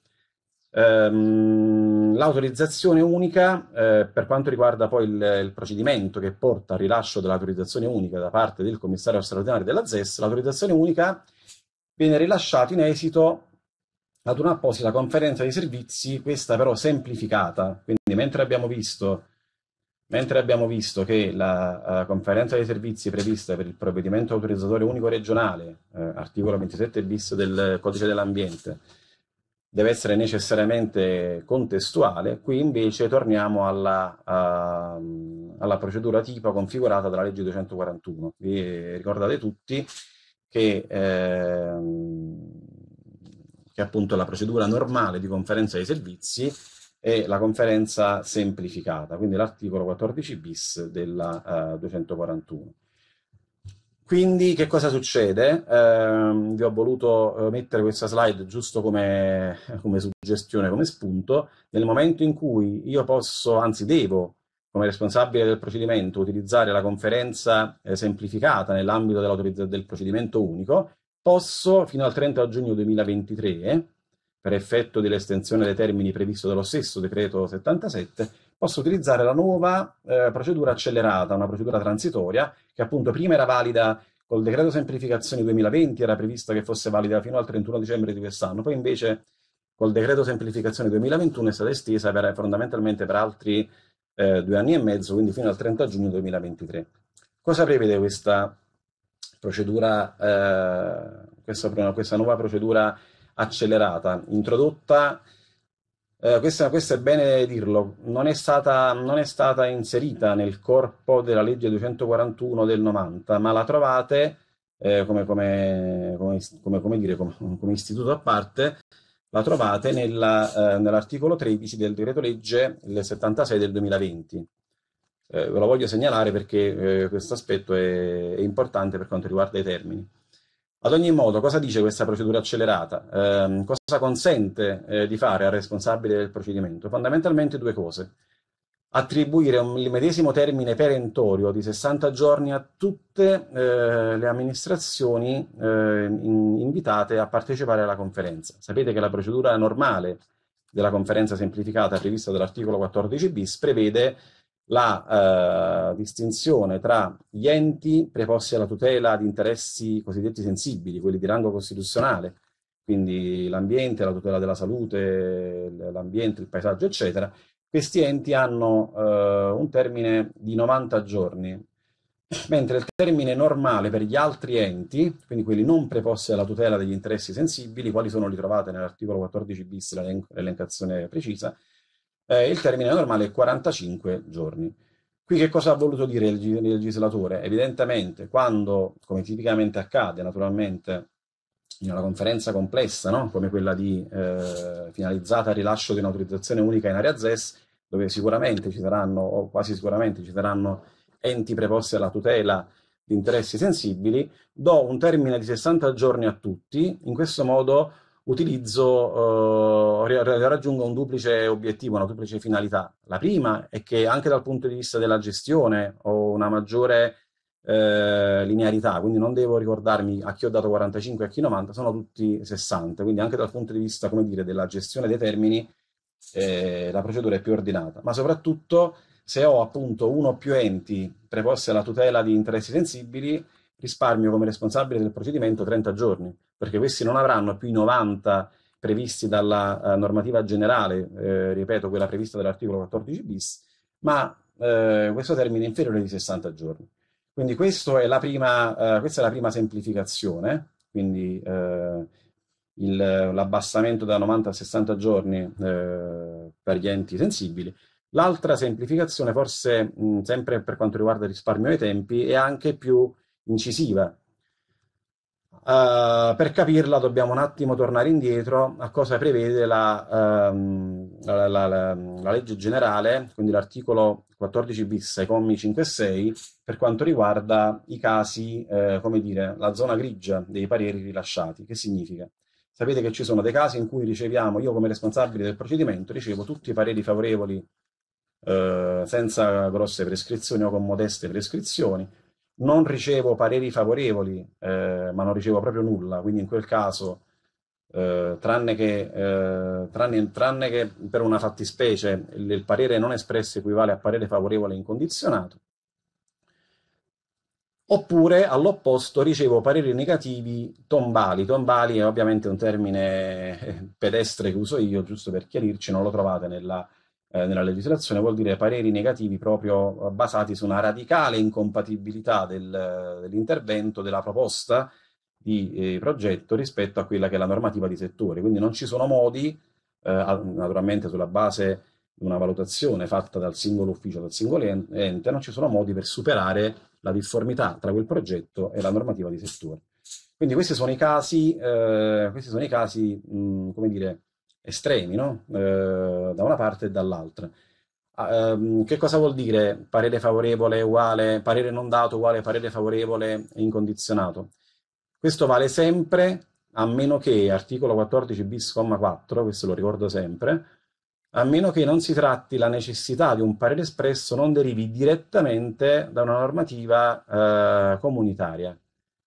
Um, l'autorizzazione unica, eh, per quanto riguarda poi il, il, procedimento che porta al rilascio dell'autorizzazione unica da parte del commissario straordinario della ZES, l'autorizzazione unica viene rilasciata in esito ad un'apposita conferenza di servizi, questa però semplificata. Quindi mentre abbiamo visto, mentre abbiamo visto che la uh, conferenza dei servizi prevista per il provvedimento autorizzatore unico regionale, eh, articolo 27 bis del codice dell'ambiente, deve essere necessariamente contestuale, qui invece torniamo alla, uh, alla procedura tipo configurata dalla legge 241. Vi ricordate tutti che, eh, che appunto la procedura normale di conferenza dei servizi è la conferenza semplificata, quindi l'articolo 14 bis della uh, eh, 241. Quindi che cosa succede? Eh, vi ho voluto eh, mettere questa slide giusto come, <laughs> come, suggestione, come spunto. Nel momento in cui io posso, anzi devo, come responsabile del procedimento, utilizzare la conferenza eh, semplificata nell'ambito del procedimento unico, posso fino al 30 giugno 2023, per effetto dell'estensione dei termini previsto dallo stesso decreto 77, posso utilizzare la nuova eh, procedura accelerata, una procedura transitoria, che appunto prima era valida col decreto semplificazioni 2020, era previsto che fosse valida fino al 31 dicembre di quest'anno, poi invece col decreto semplificazione 2021 è stata estesa per, fondamentalmente per altri eh, due anni e mezzo, quindi fino al 30 giugno 2023. Cosa prevede questa procedura, eh, questa, questa nuova procedura accelerata, introdotta eh, questo è bene dirlo, non è, stata, non è, stata, inserita nel corpo della legge 241 del 90, ma la trovate eh, come, come, come, dire, come, istituto a parte, la trovate eh, nell'articolo 13 del decreto legge 76 del 2020. Eh, ve lo voglio segnalare perché eh, questo aspetto è, è importante per quanto riguarda i termini. Ad ogni modo, cosa dice questa procedura accelerata? Eh, cosa consente eh, di fare al responsabile del procedimento? Fondamentalmente due cose. Attribuire un, il medesimo termine perentorio di 60 giorni a tutte eh, le amministrazioni ehm, in, invitate a partecipare alla conferenza. Sapete che la procedura normale della conferenza semplificata prevista dall'articolo 14 bis prevede la eh, distinzione tra gli enti preposti alla tutela di interessi cosiddetti sensibili, quelli di rango costituzionale, quindi l'ambiente, la tutela della salute, l'ambiente, il paesaggio, eccetera, questi enti hanno eh, un termine di 90 giorni, mentre il termine normale per gli altri enti, quindi quelli non preposti alla tutela degli interessi sensibili, quali sono li trovate nell'articolo 14 bis, l'elencazione precisa, eh, il termine normale è 45 giorni. Qui che cosa ha voluto dire il, legislatore? Evidentemente, quando, come tipicamente accade naturalmente in una conferenza complessa, no? come quella di, eh, finalizzata al rilascio di un'autorizzazione unica in area ZES, dove sicuramente ci saranno, o quasi sicuramente ci saranno, enti preposti alla tutela di interessi sensibili, do un termine di 60 giorni a tutti, in questo modo utilizzo, eh, raggiungo un duplice obiettivo, una duplice finalità. La prima è che anche dal punto di vista della gestione ho una maggiore eh, linearità, quindi non devo ricordarmi a chi ho dato 45 e a chi 90, sono tutti 60, quindi anche dal punto di vista, come dire, della gestione dei termini eh, la procedura è più ordinata, ma soprattutto se ho appunto uno o più enti preposti alla tutela di interessi sensibili, risparmio come responsabile del procedimento 30 giorni, perché questi non avranno più i 90 previsti dalla uh, normativa generale, eh, ripeto, quella prevista dall'articolo 14 bis, ma eh, questo termine è inferiore di 60 giorni. Quindi è la prima, uh, questa è la prima semplificazione, quindi uh, l'abbassamento da 90 a 60 giorni per gli enti sensibili. L'altra semplificazione, forse mh, sempre per quanto riguarda il risparmio dei tempi, è anche più incisiva. Uh, per capirla dobbiamo un attimo tornare indietro a cosa prevede la, um, la, la, la legge generale, quindi l'articolo 14 bis, commi 5 e 6, per quanto riguarda i casi, eh, come dire, la zona grigia dei pareri rilasciati. Che significa? Sapete che ci sono dei casi in cui riceviamo, io come responsabile del procedimento, ricevo tutti i pareri favorevoli eh, senza grosse prescrizioni o con modeste prescrizioni, non ricevo pareri favorevoli, eh, ma non ricevo proprio nulla, quindi in quel caso, eh, tranne, che, eh, tranne, tranne, che, per una fattispecie il, il, parere non espresso equivale a parere favorevole incondizionato, oppure all'opposto ricevo pareri negativi tombali. Tombali è ovviamente un termine <laughs> pedestre che uso io, giusto per chiarirci, non lo trovate nella eh, nella legislazione, vuol dire pareri negativi proprio eh, basati su una radicale incompatibilità del, eh, dell'intervento, della proposta di eh, progetto rispetto a quella che è la normativa di settore. Quindi non ci sono modi, eh, naturalmente sulla base di una valutazione fatta dal singolo ufficio, dal singolo ente, non ci sono modi per superare la difformità tra quel progetto e la normativa di settore. Quindi questi sono i casi, eh, sono i casi mh, come dire, estremi, no? eh, da una parte e dall'altra. Eh, che cosa vuol dire parere favorevole uguale, parere non dato uguale parere favorevole incondizionato? Questo vale sempre a meno che, articolo 14 bis, comma 4, questo lo ricordo sempre, a meno che non si tratti la necessità di un parere espresso non derivi direttamente da una normativa eh, comunitaria.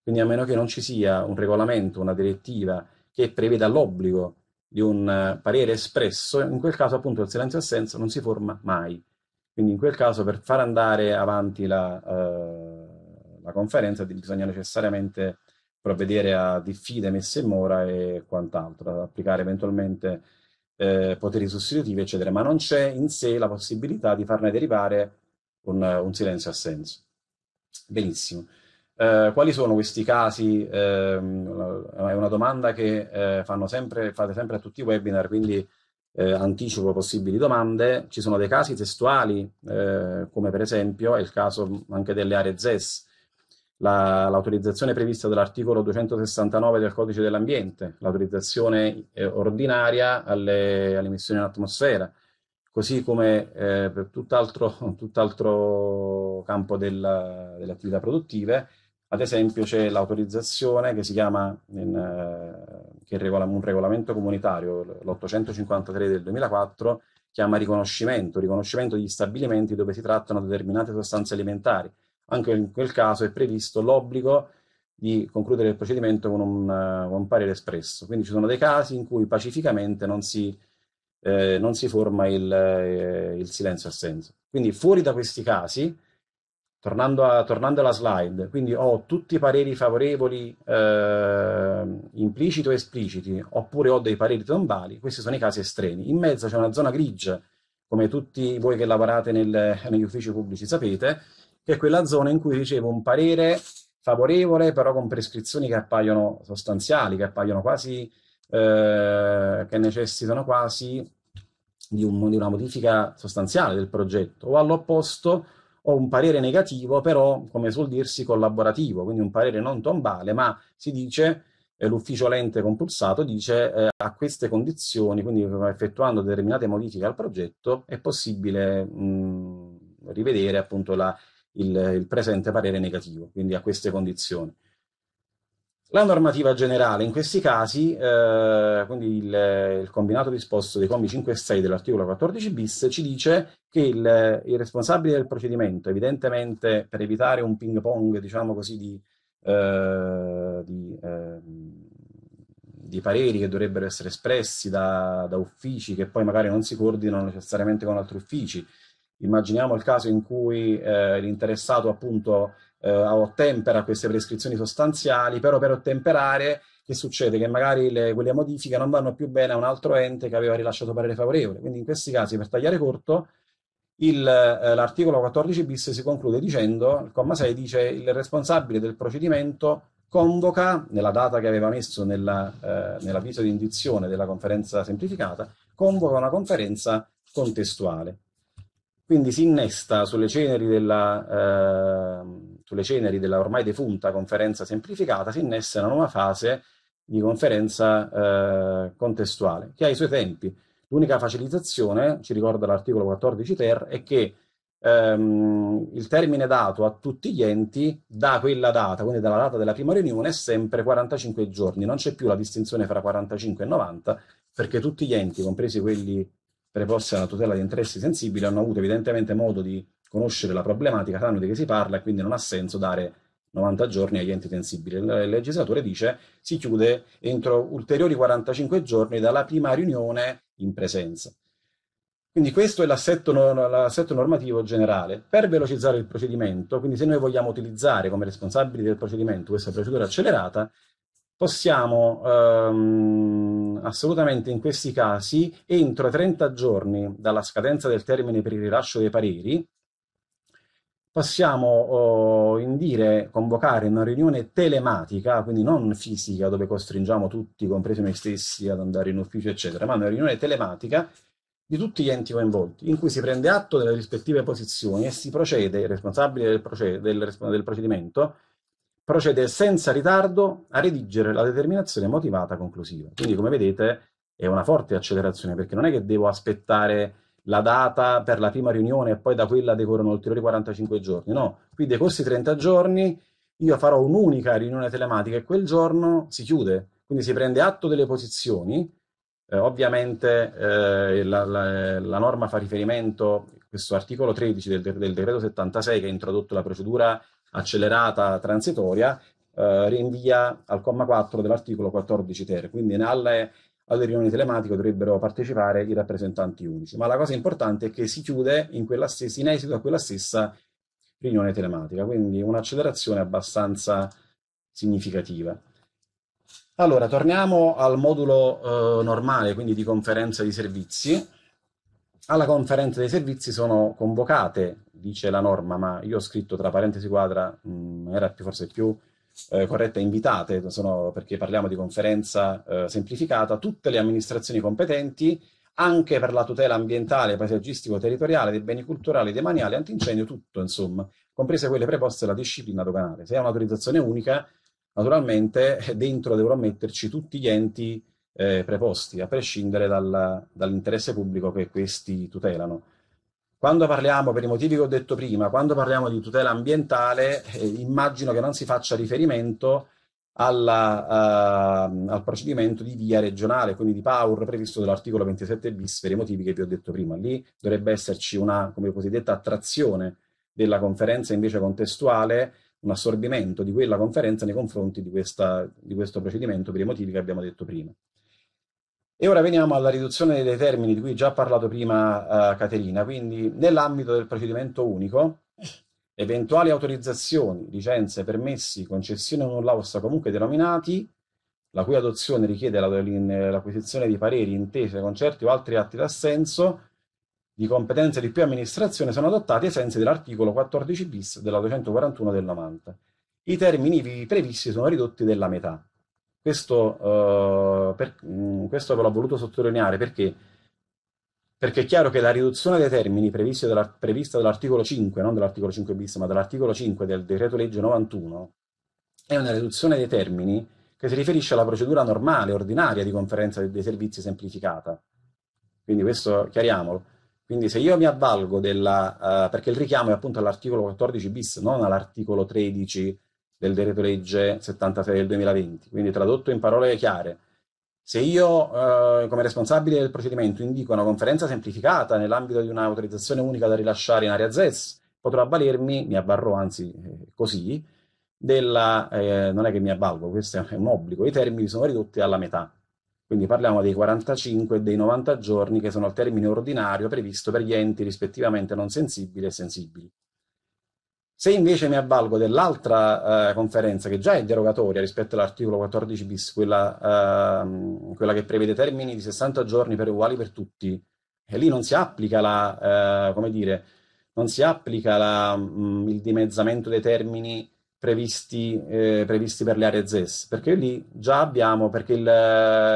Quindi a meno che non ci sia un regolamento, una direttiva che preveda l'obbligo di un eh, parere espresso, in quel caso appunto il silenzio assenso non si forma mai. Quindi in quel caso per far andare avanti la, eh, la conferenza bisogna necessariamente provvedere a diffide, messe in mora e quant'altro, applicare eventualmente eh, poteri sostitutivi, eccetera, ma non c'è in sé la possibilità di farne derivare un, un silenzio assenso. Benissimo. Eh, quali sono questi casi? Eh, è una domanda che eh, fanno sempre, fate sempre a tutti i webinar, quindi eh, anticipo possibili domande. Ci sono dei casi testuali, eh, come per esempio è il caso anche delle aree ZES, l'autorizzazione prevista dall'articolo 269 del codice dell'ambiente, l'autorizzazione ordinaria alle, alle emissioni in atmosfera, così come per tutt'altro <laughs> tutt campo della, delle attività produttive, ad esempio c'è l'autorizzazione che si chiama, in, eh, che regola un regolamento comunitario, l'853 del 2004, chiama riconoscimento, riconoscimento degli stabilimenti dove si trattano determinate sostanze alimentari. Anche in quel caso è previsto l'obbligo di concludere il procedimento con un, uh, un, parere espresso. Quindi ci sono dei casi in cui pacificamente non si, eh, non si forma il, eh, il silenzio assenso. Quindi fuori da questi casi Tornando, a, tornando, alla slide, quindi ho tutti i pareri favorevoli eh, impliciti o espliciti, oppure ho dei pareri tombali, questi sono i casi estremi. In mezzo c'è una zona grigia, come tutti voi che lavorate nel, negli uffici pubblici sapete, che è quella zona in cui ricevo un parere favorevole, però con prescrizioni che appaiono sostanziali, che appaiono quasi, eh, che necessitano quasi di, un, di una modifica sostanziale del progetto, o all'opposto ho un parere negativo, però, come suol dirsi, collaborativo, quindi un parere non tombale, ma si dice, eh, l'ufficio lente compulsato dice, eh, a queste condizioni, quindi eh, effettuando determinate modifiche al progetto, è possibile mh, rivedere appunto la, il, il presente parere negativo, quindi a queste condizioni. La normativa generale in questi casi, eh, quindi il, il, combinato disposto dei commi 5 e 6 dell'articolo 14 bis, ci dice che il, il responsabile del procedimento, evidentemente per evitare un ping pong, diciamo così, di, eh, di, eh, di, pareri che dovrebbero essere espressi da, da uffici che poi magari non si coordinano necessariamente con altri uffici, immaginiamo il caso in cui eh, l'interessato appunto eh, ottempera queste prescrizioni sostanziali, però per ottemperare che succede? Che magari le, quelle modifiche non vanno più bene a un altro ente che aveva rilasciato parere favorevole. Quindi in questi casi, per tagliare corto, il, eh, l'articolo 14 bis si conclude dicendo, il comma 6 dice il responsabile del procedimento convoca, nella data che aveva messo nella, eh, nell'avviso di indizione della conferenza semplificata, convoca una conferenza contestuale. Quindi si innesta sulle ceneri della... Eh, sulle ceneri della ormai defunta conferenza semplificata, si innessa una nuova fase di conferenza eh, contestuale, che ha i suoi tempi. L'unica facilitazione, ci ricorda l'articolo 14 ter, è che ehm, il termine dato a tutti gli enti da quella data, quindi dalla data della prima riunione, è sempre 45 giorni, non c'è più la distinzione fra 45 e 90, perché tutti gli enti, compresi quelli preposti alla tutela di interessi sensibili, hanno avuto evidentemente modo di conoscere la problematica, sanno di che si parla e quindi non ha senso dare 90 giorni agli enti sensibili. Il legislatore dice si chiude entro ulteriori 45 giorni dalla prima riunione in presenza. Quindi questo è l'assetto, normativo generale. Per velocizzare il procedimento, quindi se noi vogliamo utilizzare come responsabili del procedimento questa procedura accelerata, possiamo ehm, assolutamente in questi casi, entro 30 giorni dalla scadenza del termine per il rilascio dei pareri, possiamo eh, oh, indire, convocare una riunione telematica, quindi non fisica dove costringiamo tutti, compresi noi stessi, ad andare in ufficio, eccetera, ma una riunione telematica di tutti gli enti coinvolti, in cui si prende atto delle rispettive posizioni e si procede, il responsabile del, proced del, del procedimento, procede senza ritardo a redigere la determinazione motivata conclusiva. Quindi, come vedete, è una forte accelerazione, perché non è che devo aspettare la data per la prima riunione e poi da quella decorrono ulteriori 45 giorni. No, qui decorsi 30 giorni, io farò un'unica riunione telematica e quel giorno si chiude. Quindi si prende atto delle posizioni. Eh, ovviamente eh, la, la, la, norma fa riferimento, a questo articolo 13 del, del decreto 76 che ha introdotto la procedura accelerata transitoria, eh, rinvia al comma 4 dell'articolo 14 ter. Quindi alle alle riunioni telematiche dovrebbero partecipare i rappresentanti unici. Ma la cosa importante è che si chiude in, quella stessa, in esito a quella stessa riunione telematica, quindi un'accelerazione abbastanza significativa. Allora, torniamo al modulo eh, normale, quindi di conferenza di servizi. Alla conferenza dei servizi sono convocate, dice la norma, ma io ho scritto tra parentesi quadra, mh, mm, era più, forse più eh, corretta invitate, sono, perché parliamo di conferenza eh, semplificata, tutte le amministrazioni competenti, anche per la tutela ambientale, paesaggistico, territoriale, dei beni culturali, demaniali, antincendio, tutto insomma, comprese quelle preposte alla disciplina doganale. Se è un'autorizzazione unica, naturalmente eh, dentro devono metterci tutti gli enti eh, preposti, a prescindere dal, dall'interesse pubblico che questi tutelano. Quando parliamo, per i motivi che ho detto prima, quando parliamo di tutela ambientale, eh, immagino che non si faccia riferimento alla, uh, al procedimento di via regionale, quindi di PAUR previsto dall'articolo 27 bis per i motivi che vi ho detto prima. Lì dovrebbe esserci una come cosiddetta attrazione della conferenza invece contestuale, un assorbimento di quella conferenza nei confronti di, questa, di questo procedimento per i motivi che abbiamo detto prima. E ora veniamo alla riduzione dei termini di cui già ha parlato prima eh, Caterina, quindi nell'ambito del procedimento unico eventuali autorizzazioni, licenze, permessi, concessioni o nulla lausa comunque denominati, la cui adozione richiede l'acquisizione di pareri, intese, concerti o altri atti d'assenso di competenza di più amministrazione sono adottati ai sensi dell'articolo 14 bis della 241 del 90. I termini previsti sono ridotti della metà. Questo, uh, per, mh, mm, questo ve l'ho voluto sottolineare perché, perché è chiaro che la riduzione dei termini della, prevista dall'articolo 5, non dall'articolo 5 bis, ma dall'articolo 5 del decreto legge 91, è una riduzione dei termini che si riferisce alla procedura normale, ordinaria di conferenza dei servizi semplificata. Quindi questo chiariamolo. Quindi se io mi avvalgo della... Uh, perché il richiamo è appunto all'articolo 14 bis, non all'articolo 13 del decreto legge 76 del 2020. Quindi tradotto in parole chiare, se io eh, come responsabile del procedimento indico una conferenza semplificata nell'ambito di un'autorizzazione unica da rilasciare in area ZES, potrò avvalermi, mi avvarrò anzi eh, così, della, eh, non è che mi avvalgo, questo è un obbligo, i termini sono ridotti alla metà. Quindi parliamo dei 45 e dei 90 giorni che sono il termine ordinario previsto per gli enti rispettivamente non sensibili e sensibili. Se invece mi avvalgo dell'altra eh, conferenza, che già è derogatoria rispetto all'articolo 14 bis, quella, ehm, quella, che prevede termini di 60 giorni per uguali per tutti, e lì non si applica, la, eh, dire, non si applica la, mh, mm, il dimezzamento dei termini Previsti, eh, previsti, per le aree ZES, perché lì già abbiamo, perché eh,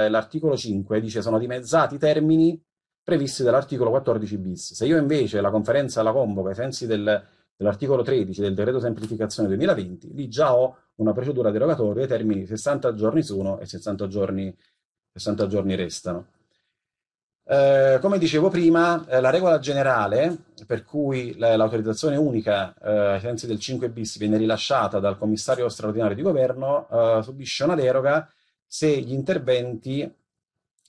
l'articolo 5 dice sono dimezzati i termini previsti dall'articolo 14 bis. Se io invece la conferenza la convoco ai sensi del, dell'articolo 13 del decreto semplificazione 2020, lì già ho una procedura derogatoria ai termini 60 giorni sono e 60 giorni, 60 giorni restano. Eh, come dicevo prima, eh, la regola generale per cui l'autorizzazione unica eh, ai sensi del 5 bis viene rilasciata dal commissario straordinario di governo eh, subisce una deroga se gli interventi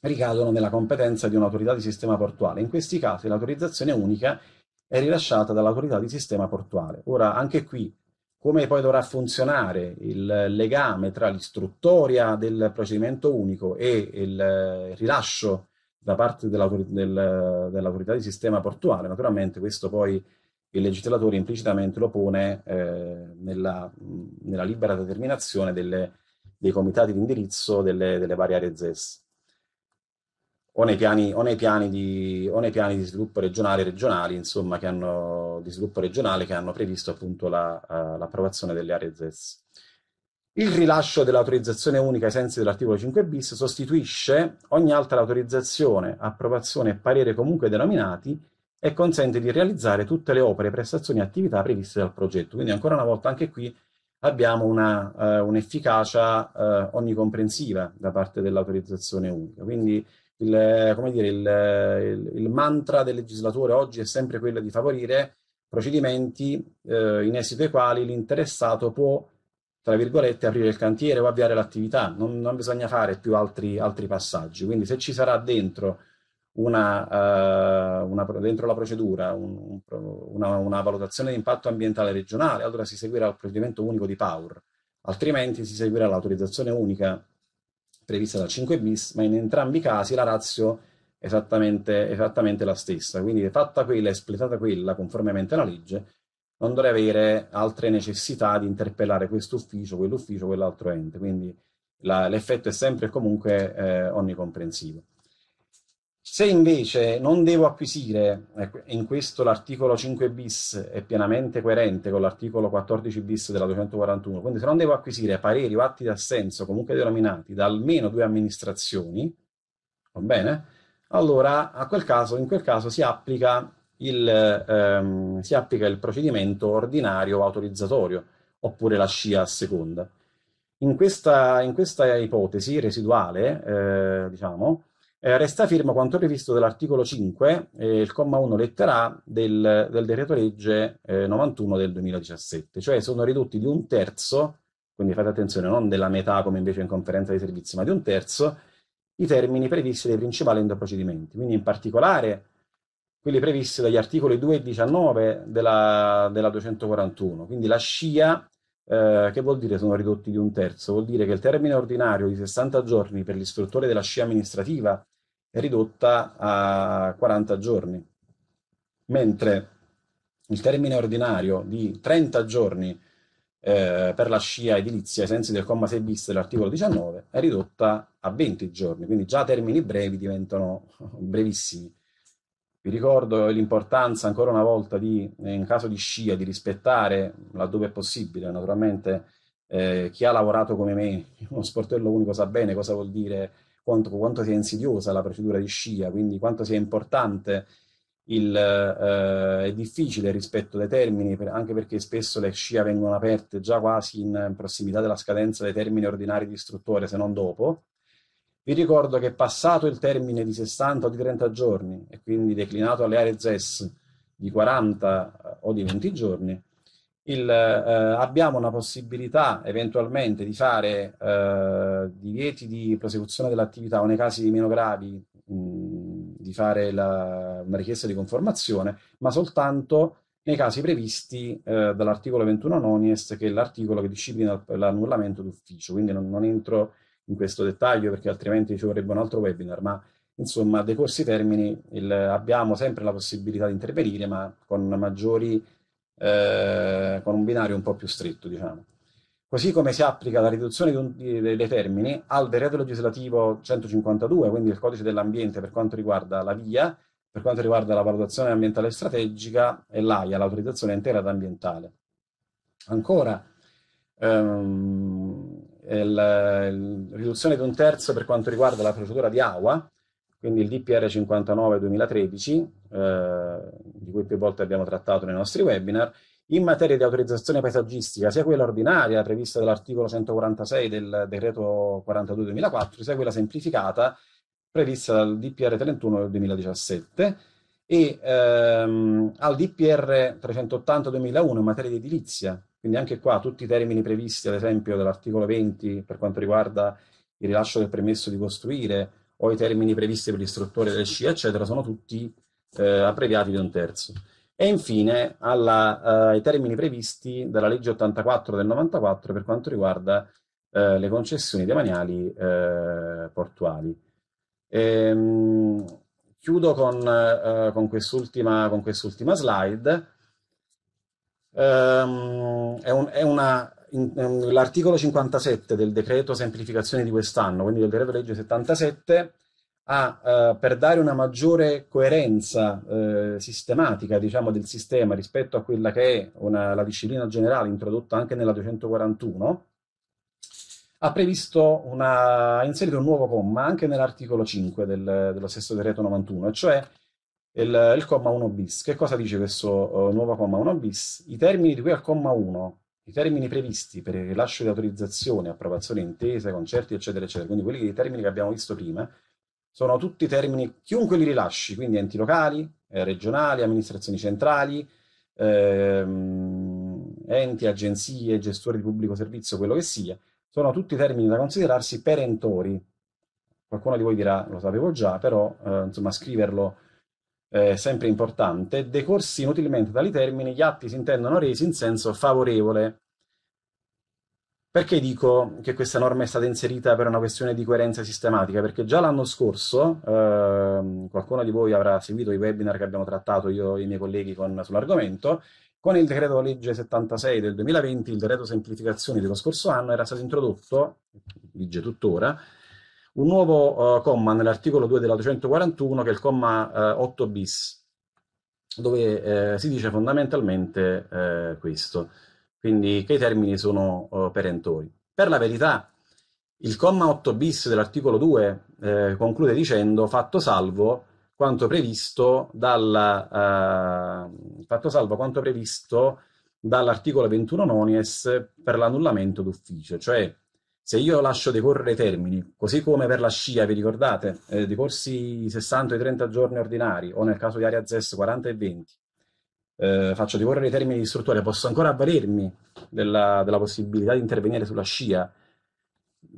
ricadono nella competenza di un'autorità di sistema portuale. In questi casi l'autorizzazione unica è rilasciata dall'autorità di sistema portuale. Ora, anche qui, come poi dovrà funzionare il legame tra l'istruttoria del procedimento unico e il rilascio da parte dell'autorità del, dell di sistema portuale, naturalmente questo poi il legislatore implicitamente lo pone eh, nella, nella, libera determinazione delle, dei comitati di indirizzo delle, delle varie aree ZES o nei piani, o nei piani, di, o nei piani di sviluppo regionale regionali, insomma, che hanno, di sviluppo regionale che hanno previsto appunto la, uh, l'approvazione delle aree ZES. Il rilascio dell'autorizzazione unica ai sensi dell'articolo 5 bis sostituisce ogni altra autorizzazione, approvazione e parere comunque denominati e consente di realizzare tutte le opere, prestazioni e attività previste dal progetto. Quindi ancora una volta anche qui abbiamo una, uh, un'efficacia uh, onnicomprensiva da parte dell'autorizzazione unica. Quindi il, dire, il, il, mantra del legislatore oggi è sempre quello di favorire procedimenti eh, in esito ai quali l'interessato può, tra virgolette, aprire il cantiere o avviare l'attività. Non, non bisogna fare più altri, altri, passaggi. Quindi se ci sarà dentro, una, eh, una, dentro la procedura un, una, una valutazione di impatto ambientale regionale, allora si seguirà il procedimento unico di PAUR, altrimenti si seguirà l'autorizzazione unica prevista dal 5 bis, ma in entrambi i casi la ratio è esattamente, esattamente la stessa. Quindi fatta quella, espletata quella conformemente alla legge, non dovrei avere altre necessità di interpellare questo ufficio, quell'ufficio, quell'altro ente. Quindi l'effetto è sempre e comunque eh, onnicomprensivo. Se invece non devo acquisire, ecco, in questo l'articolo 5 bis è pienamente coerente con l'articolo 14 bis della 241, quindi se non devo acquisire pareri o atti di assenso comunque denominati da almeno due amministrazioni, va bene? Allora a quel caso, in quel caso si applica il, ehm, si applica il procedimento ordinario autorizzatorio, oppure la scia a seconda. In questa, in questa ipotesi residuale, eh, diciamo, eh, resta fermo quanto previsto dall'articolo 5, eh, il comma 1 lettera A del, del decreto legge eh, 91 del 2017, cioè sono ridotti di un terzo, quindi fate attenzione non della metà come invece in conferenza dei servizi, ma di un terzo, i termini previsti dai principali endoprocedimenti. Quindi in particolare quelli previsti dagli articoli 2 e 19 della, della 241. Quindi la scia, eh, che vuol dire sono ridotti di un terzo? Vuol dire che il termine ordinario di 60 giorni per l'istruttore della scia amministrativa è ridotta a 40 giorni, mentre il termine ordinario di 30 giorni eh, per la scia edilizia ai sensi del comma 6 bis dell'articolo 19 è ridotta a 20 giorni, quindi già termini brevi diventano <laughs> brevissimi. Vi ricordo l'importanza ancora una volta di, in caso di scia, di rispettare laddove è possibile, naturalmente eh, chi ha lavorato come me in uno sportello unico sa bene cosa vuol dire quanto, quanto sia insidiosa la procedura di scia, quindi quanto sia importante il, eh, difficile rispetto dei termini, per, anche perché spesso le scia vengono aperte già quasi in prossimità della scadenza dei termini ordinari di istruttore, se non dopo. Vi ricordo che passato il termine di 60 o di 30 giorni e quindi declinato alle aree ZES di 40 eh, o di 20 giorni, il, eh, abbiamo una possibilità eventualmente di fare eh, divieti di prosecuzione dell'attività o nei casi meno gravi mh, di fare la, una richiesta di conformazione, ma soltanto nei casi previsti eh, dall'articolo 21 nonies, che è l'articolo che disciplina l'annullamento d'ufficio. Quindi non, non entro in questo dettaglio perché altrimenti ci vorrebbe un altro webinar, ma insomma, decorsi i termini, il, abbiamo sempre la possibilità di intervenire, ma con maggiori eh, con un binario un po' più stretto, diciamo. Così come si applica la riduzione un, di, dei termini al decreto legislativo 152, quindi il codice dell'ambiente per quanto riguarda la via, per quanto riguarda la valutazione ambientale strategica e l'AIA, l'autorizzazione intera integrata ambientale. Ancora, ehm, la riduzione di un terzo per quanto riguarda la procedura di AWA, quindi il DPR 59 2013, eh, di cui più volte abbiamo trattato nei nostri webinar, in materia di autorizzazione paesaggistica, sia quella ordinaria prevista dall'articolo 146 del decreto 42-2004, sia quella semplificata prevista dal DPR 31 del 2017 e ehm, al DPR 380-2001 in materia di edilizia, quindi anche qua tutti i termini previsti, ad esempio, dall'articolo 20 per quanto riguarda il rilascio del permesso di costruire o i termini previsti per l'istruttore delle sci, eccetera, sono tutti eh, abbreviati di un terzo. E infine alla, eh, ai termini previsti dalla legge 84 del 94 per quanto riguarda eh, le concessioni demaniali eh, portuali. Ehm, chiudo con, eh, con quest'ultima quest slide. Ehm, è, un, è una, l'articolo 57 del decreto semplificazione di quest'anno, quindi del decreto legge 77, a, uh, per dare una maggiore coerenza uh, sistematica diciamo, del sistema rispetto a quella che è una, la disciplina generale introdotta anche nella 241, ha previsto una, ha inserito un nuovo comma anche nell'articolo 5 del, dello stesso decreto 91, cioè il, il, comma 1 bis. Che cosa dice questo uh, nuovo comma 1 bis? I termini di cui al comma 1, i termini previsti per il rilascio di autorizzazioni, approvazioni, intese, concerti, eccetera, eccetera, quindi quelli che i termini che abbiamo visto prima, sono tutti termini, chiunque li rilasci, quindi enti locali, eh, regionali, amministrazioni centrali, ehm, enti, agenzie, gestori di pubblico servizio, quello che sia, sono tutti termini da considerarsi perentori. Qualcuno di voi dirà, lo sapevo già, però eh, insomma scriverlo eh, è sempre importante. Decorsi inutilmente tali termini, gli atti si intendono resi in senso favorevole perché dico che questa norma è stata inserita per una questione di coerenza sistematica? Perché già l'anno scorso eh, qualcuno di voi avrà seguito i webinar che abbiamo trattato io e i miei colleghi con, sull'argomento. Con il decreto legge 76 del 2020, il decreto semplificazioni dello scorso anno, era stato introdotto, vige tuttora, un nuovo eh, comma nell'articolo 2 della 241 che è il comma eh, 8 bis, dove eh, si dice fondamentalmente eh, questo quindi che i termini sono uh, perentori. Per la verità, il comma 8 bis dell'articolo 2 eh, conclude dicendo fatto salvo quanto previsto dal, uh, eh, fatto salvo quanto previsto dall'articolo 21 nonies per l'annullamento d'ufficio, cioè se io lascio decorrere i termini, così come per la scia, vi ricordate, eh, di corsi 60 e 30 giorni ordinari o nel caso di area ZES 40 e 20, eh, faccio decorrere i termini di istruttoria, posso ancora avvalermi della, della possibilità di intervenire sulla scia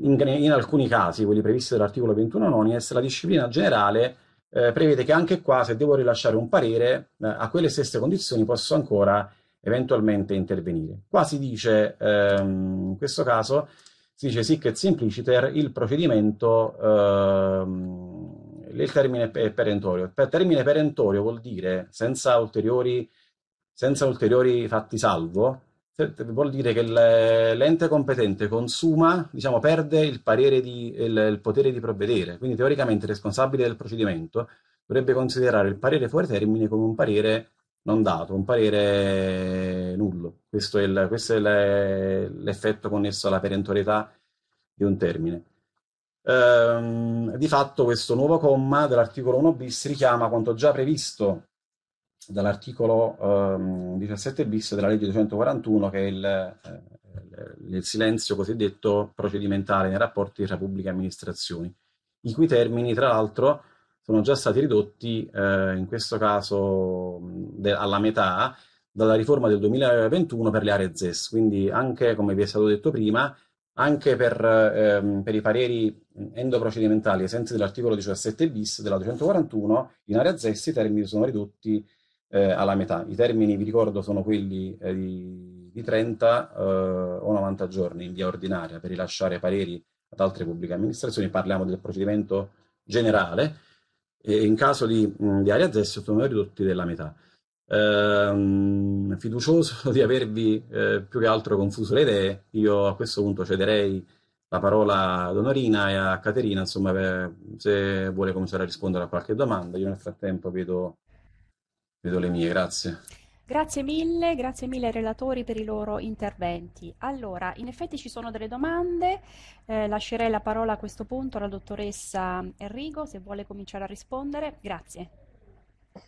in, in, alcuni casi, quelli previsti dall'articolo 21 nonies, la disciplina generale eh, prevede che anche qua, se devo rilasciare un parere, eh, a quelle stesse condizioni posso ancora eventualmente intervenire. Qua si dice, ehm, in questo caso, si dice sic et simpliciter, er-, il procedimento, ehm, il termine è perentorio. Per termine perentorio vuol dire senza ulteriori senza ulteriori fatti salvo, vuol dire che l'ente competente consuma, diciamo, perde il, parere di, il, il, potere di provvedere. Quindi teoricamente il responsabile del procedimento dovrebbe considerare il parere fuori termine come un parere non dato, un parere nullo. Questo è, l'effetto connesso alla perentorietà di un termine. Ehm, di fatto questo nuovo comma dell'articolo 1 bis richiama quanto già previsto dall'articolo um, ehm, 17 bis della legge 241 che è il, eh, il silenzio cosiddetto procedimentale nei rapporti tra pubbliche amministrazioni, i cui termini tra l'altro sono già stati ridotti eh, in questo caso alla metà dalla riforma del 2021 per le aree ZES, quindi anche come vi è stato detto prima, anche per, ehm, per i pareri endoprocedimentali ai sensi dell'articolo 17 bis della 241 in area ZES i termini sono ridotti eh, alla metà. I termini, vi ricordo, sono quelli eh, di, di, 30 eh, o 90 giorni in via ordinaria per rilasciare pareri ad altre pubbliche amministrazioni. Parliamo del procedimento generale e in caso di, mh, di area ZES sono ridotti della metà. Ehm, fiducioso <laughs> di avervi eh, più che altro confuso le idee, io a questo punto cederei la parola ad Onorina e a Caterina, insomma, se vuole cominciare a rispondere a qualche domanda. Io nel frattempo vedo le le mie, grazie. Grazie mille, grazie mille ai relatori per i loro interventi. Allora, in effetti ci sono delle domande, eh, lascerei la parola a questo punto alla dottoressa Enrico se vuole cominciare a rispondere. Grazie.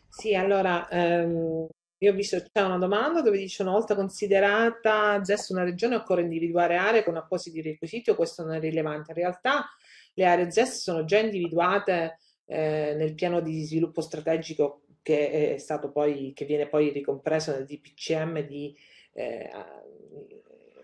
Sì, allora, ehm, io ho visto c'è una domanda dove dice una volta considerata ZES una regione occorre individuare aree con appositi requisiti o questo non è rilevante. In realtà le aree ZES sono già individuate eh, nel piano di sviluppo strategico che, è stato poi, che viene poi ricompreso nel DPCM di eh,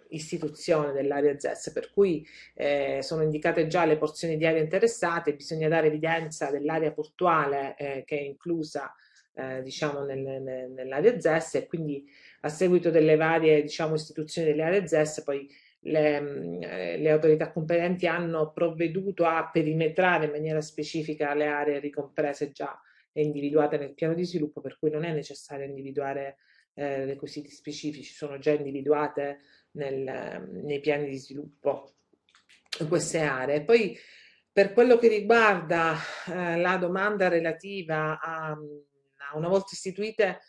istituzione dell'area ZES, per cui eh, sono indicate già le porzioni di area interessate, bisogna dare evidenza dell'area portuale eh, che è inclusa eh, diciamo nel, nel, nell'area ZES e quindi a seguito delle varie diciamo, istituzioni delle aree ZES poi le, mm, eh, le, autorità competenti hanno provveduto a perimetrare in maniera specifica le aree ricomprese già è individuata nel piano di sviluppo, per cui non è necessario individuare eh, requisiti specifici, sono già individuate nel, nei piani di sviluppo queste aree. Poi per quello che riguarda eh, la domanda relativa a, a una volta istituite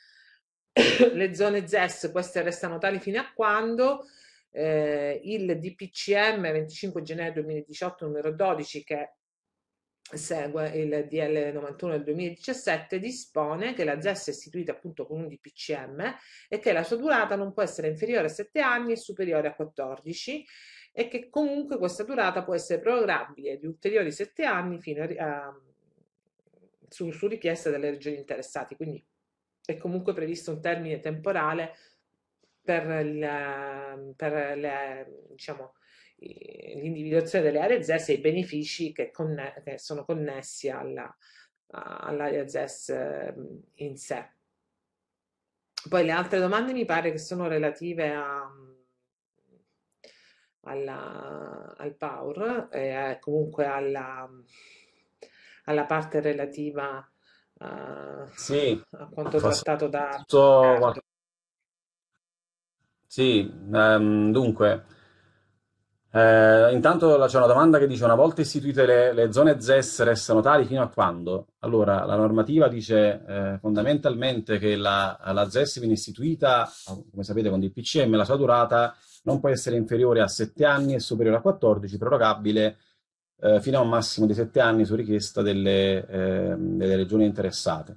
le zone ZES, queste restano tali fino a quando eh, il DPCM 25 gennaio 2018 numero 12 che segue il DL 91 del 2017 dispone che la ZES è istituita appunto con un DPCM e che la sua durata non può essere inferiore a 7 anni e superiore a 14 e che comunque questa durata può essere prorogabile di ulteriori 7 anni fino a, a su, su richiesta delle regioni interessate quindi è comunque previsto un termine temporale per, la, per le, diciamo, eh, l'individuazione delle aree ZES e i benefici che, conne che sono connessi all'area all ZES ehm, in sé. Poi le altre domande mi pare che sono relative a, alla, al PAUR e eh, comunque alla, alla parte relativa a, eh, sì, a quanto trattato da... Tutto... Sì, um, dunque, eh, intanto c'è una domanda che dice: Una volta istituite le, le, zone ZES restano tali fino a quando? Allora, la normativa dice eh, fondamentalmente che la, la, ZES viene istituita, come sapete, con il PCM, la sua durata non può essere inferiore a 7 anni e superiore a 14, prorogabile eh, fino a un massimo di 7 anni su richiesta delle, ehm, delle regioni interessate.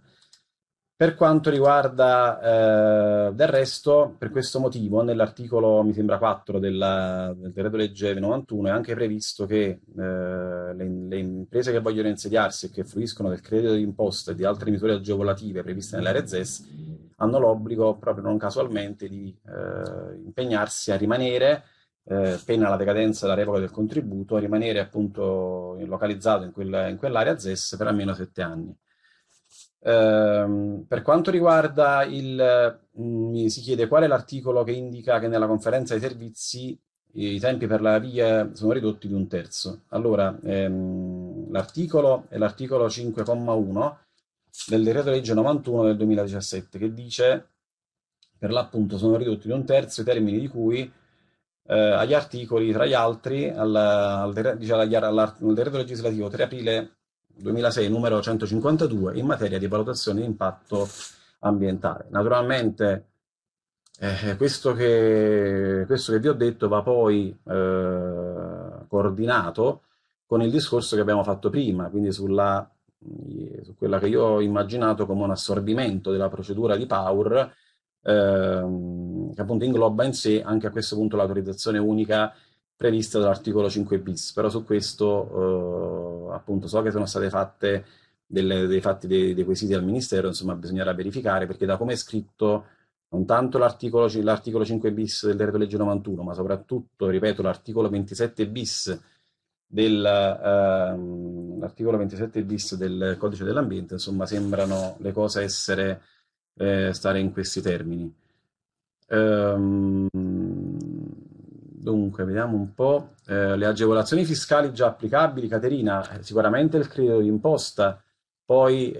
Per quanto riguarda eh, del resto, per questo motivo, nell'articolo, mi sembra 4 della, del decreto legge 91 è anche previsto che eh, le, le, imprese che vogliono insediarsi e che fruiscono del credito di imposta e di altre misure agevolative previste nell'area ZES hanno l'obbligo, proprio non casualmente, di eh, impegnarsi a rimanere, eh, pena la decadenza della revoca del contributo, a rimanere appunto localizzato in, quel, in quell'area ZES per almeno sette anni. Eh, per quanto riguarda il, mm, mi si chiede qual è l'articolo che indica che nella conferenza dei servizi i tempi per la via sono ridotti di un terzo. Allora, ehm, l'articolo è l'articolo 5,1 del decreto legge 91 del 2017 che dice per l'appunto sono ridotti di un terzo i termini di cui eh, agli articoli, tra gli altri, al, al, diciamo, al, al decreto legislativo 3 aprile 2006 numero 152 in materia di valutazione di impatto ambientale. Naturalmente eh, questo, che, questo, che, vi ho detto va poi eh, coordinato con il discorso che abbiamo fatto prima, quindi sulla, mm, su quella che io ho immaginato come un assorbimento della procedura di Power ehm, che appunto ingloba in sé anche a questo punto l'autorizzazione unica prevista dall'articolo 5 bis, però su questo eh, appunto so che sono state fatte delle, dei fatti dei, dei quesiti al Ministero, insomma bisognerà verificare perché da come è scritto non tanto l'articolo, l'articolo 5 bis del decreto legge 91, ma soprattutto, ripeto, l'articolo 27 bis del, ehm, l'articolo 27 bis del codice dell'ambiente, insomma, sembrano le cose essere eh, stare in questi termini. Ehm, Dunque, vediamo un po' eh, le agevolazioni fiscali già applicabili. Caterina, eh, sicuramente il credito d'imposta, poi eh,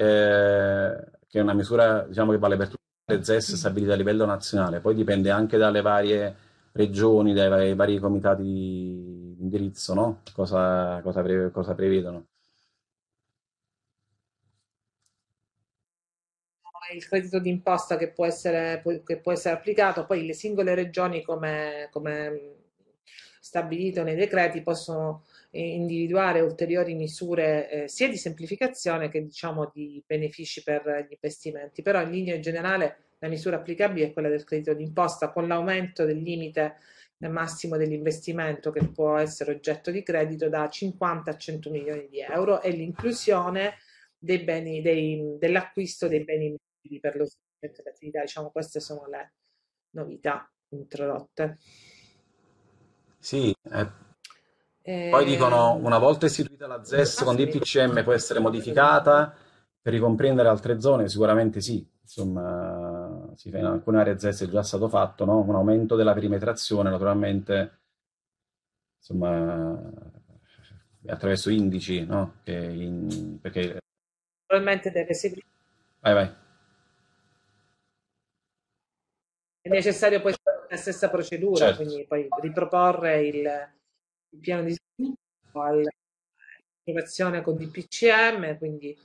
che è una misura diciamo, che vale per tutte le ZES mm. stabilite a livello nazionale, poi dipende anche dalle varie regioni, dai vari, vari comitati di indirizzo, no? cosa, cosa, pre cosa prevedono. il credito d'imposta che, che, può essere applicato, poi le singole regioni come, come stabilito nei decreti possono eh, individuare ulteriori misure eh, sia di semplificazione che diciamo di benefici per gli investimenti, però in linea generale la misura applicabile è quella del credito d'imposta con l'aumento del limite eh, massimo dell'investimento che può essere oggetto di credito da 50 a 100 milioni di euro e l'inclusione dei beni, dell'acquisto dei beni per lo sviluppo dell'attività. Diciamo queste sono le novità introdotte. Sì, eh. poi dicono ehm, una volta istituita la ZES con DPCM può essere modificata per ricomprendere altre zone, sicuramente sì, insomma, sì, in alcune aree ZES è già stato fatto, no? un aumento della perimetrazione naturalmente, insomma, attraverso indici, no? in... perché... Probabilmente deve seguire. Vai, vai. È necessario poi la stessa procedura, certo. quindi poi riproporre il, il piano di sviluppo all'approvazione con DPCM, quindi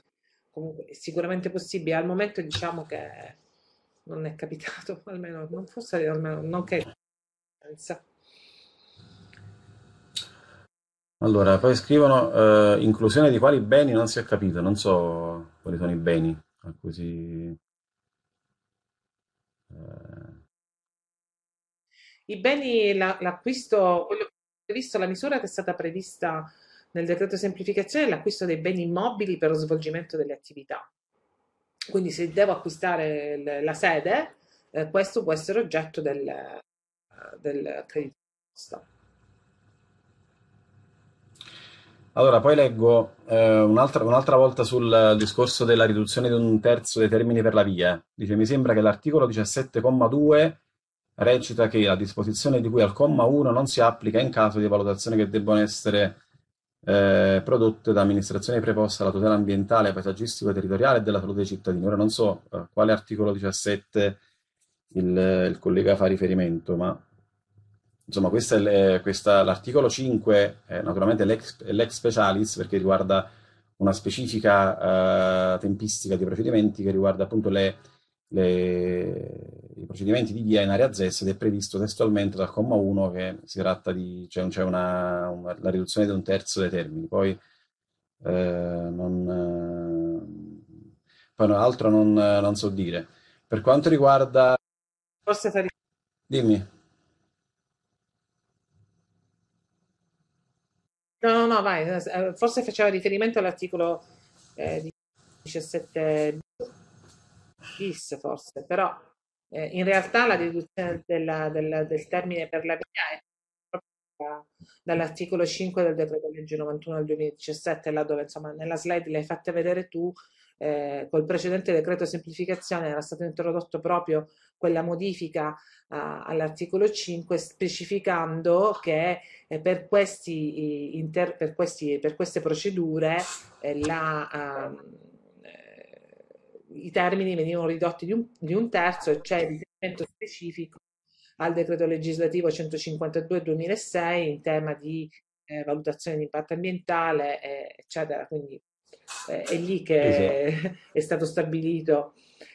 comunque è sicuramente possibile. Al momento diciamo che non è capitato, <laughs> almeno non forse almeno non che allora, poi scrivono eh, inclusione di quali beni non si è capito, non so quali sono i beni a cui si... Eh... I beni, l'acquisto, quello che è previsto, la misura che è stata prevista nel decreto semplificazione è l'acquisto dei beni immobili per lo svolgimento delle attività. Quindi se devo acquistare la sede, eh, questo può essere oggetto del, eh, del credito d'imposta. Allora, poi leggo eh, un'altra, un'altra, volta sul discorso della riduzione di un terzo dei termini per la via. Dice, mi sembra che l'articolo 17,2 recita che la disposizione di cui al comma 1 non si applica in caso di valutazioni che debbano essere eh, prodotte da amministrazioni preposte alla tutela ambientale, paesaggistico e territoriale e della salute dei cittadini. Ora non so a eh, quale articolo 17 il, il collega fa riferimento, ma insomma l'articolo 5 è naturalmente l'ex specialis perché riguarda una specifica eh, tempistica di procedimenti che riguarda appunto le le, i procedimenti di via in area ZES ed è previsto testualmente dal comma 1 che si tratta di cioè, cioè una, una, la riduzione di un terzo dei termini. Poi, eh, non, eh, poi no, altro non, non, so dire. Per quanto riguarda... Forse sarei... Dimmi. No, no, no, vai. Eh, forse faceva riferimento all'articolo eh, 17 bis forse, però eh, in realtà la deduzione della, della, del termine per la VIA è proprio dall'articolo 5 del decreto legge 91 del 2017, laddove insomma nella slide l'hai fatta vedere tu, eh, col precedente decreto semplificazione era stato introdotto proprio quella modifica uh, all'articolo 5 specificando che eh, per, questi, inter, per, questi, per queste procedure eh, la, uh, i termini venivano ridotti di un, di un terzo e c'è il riferimento specifico al decreto legislativo 152-2006 in tema di eh, valutazione di impatto ambientale, eh, eccetera. Quindi eh, è lì che esatto. è stato stabilito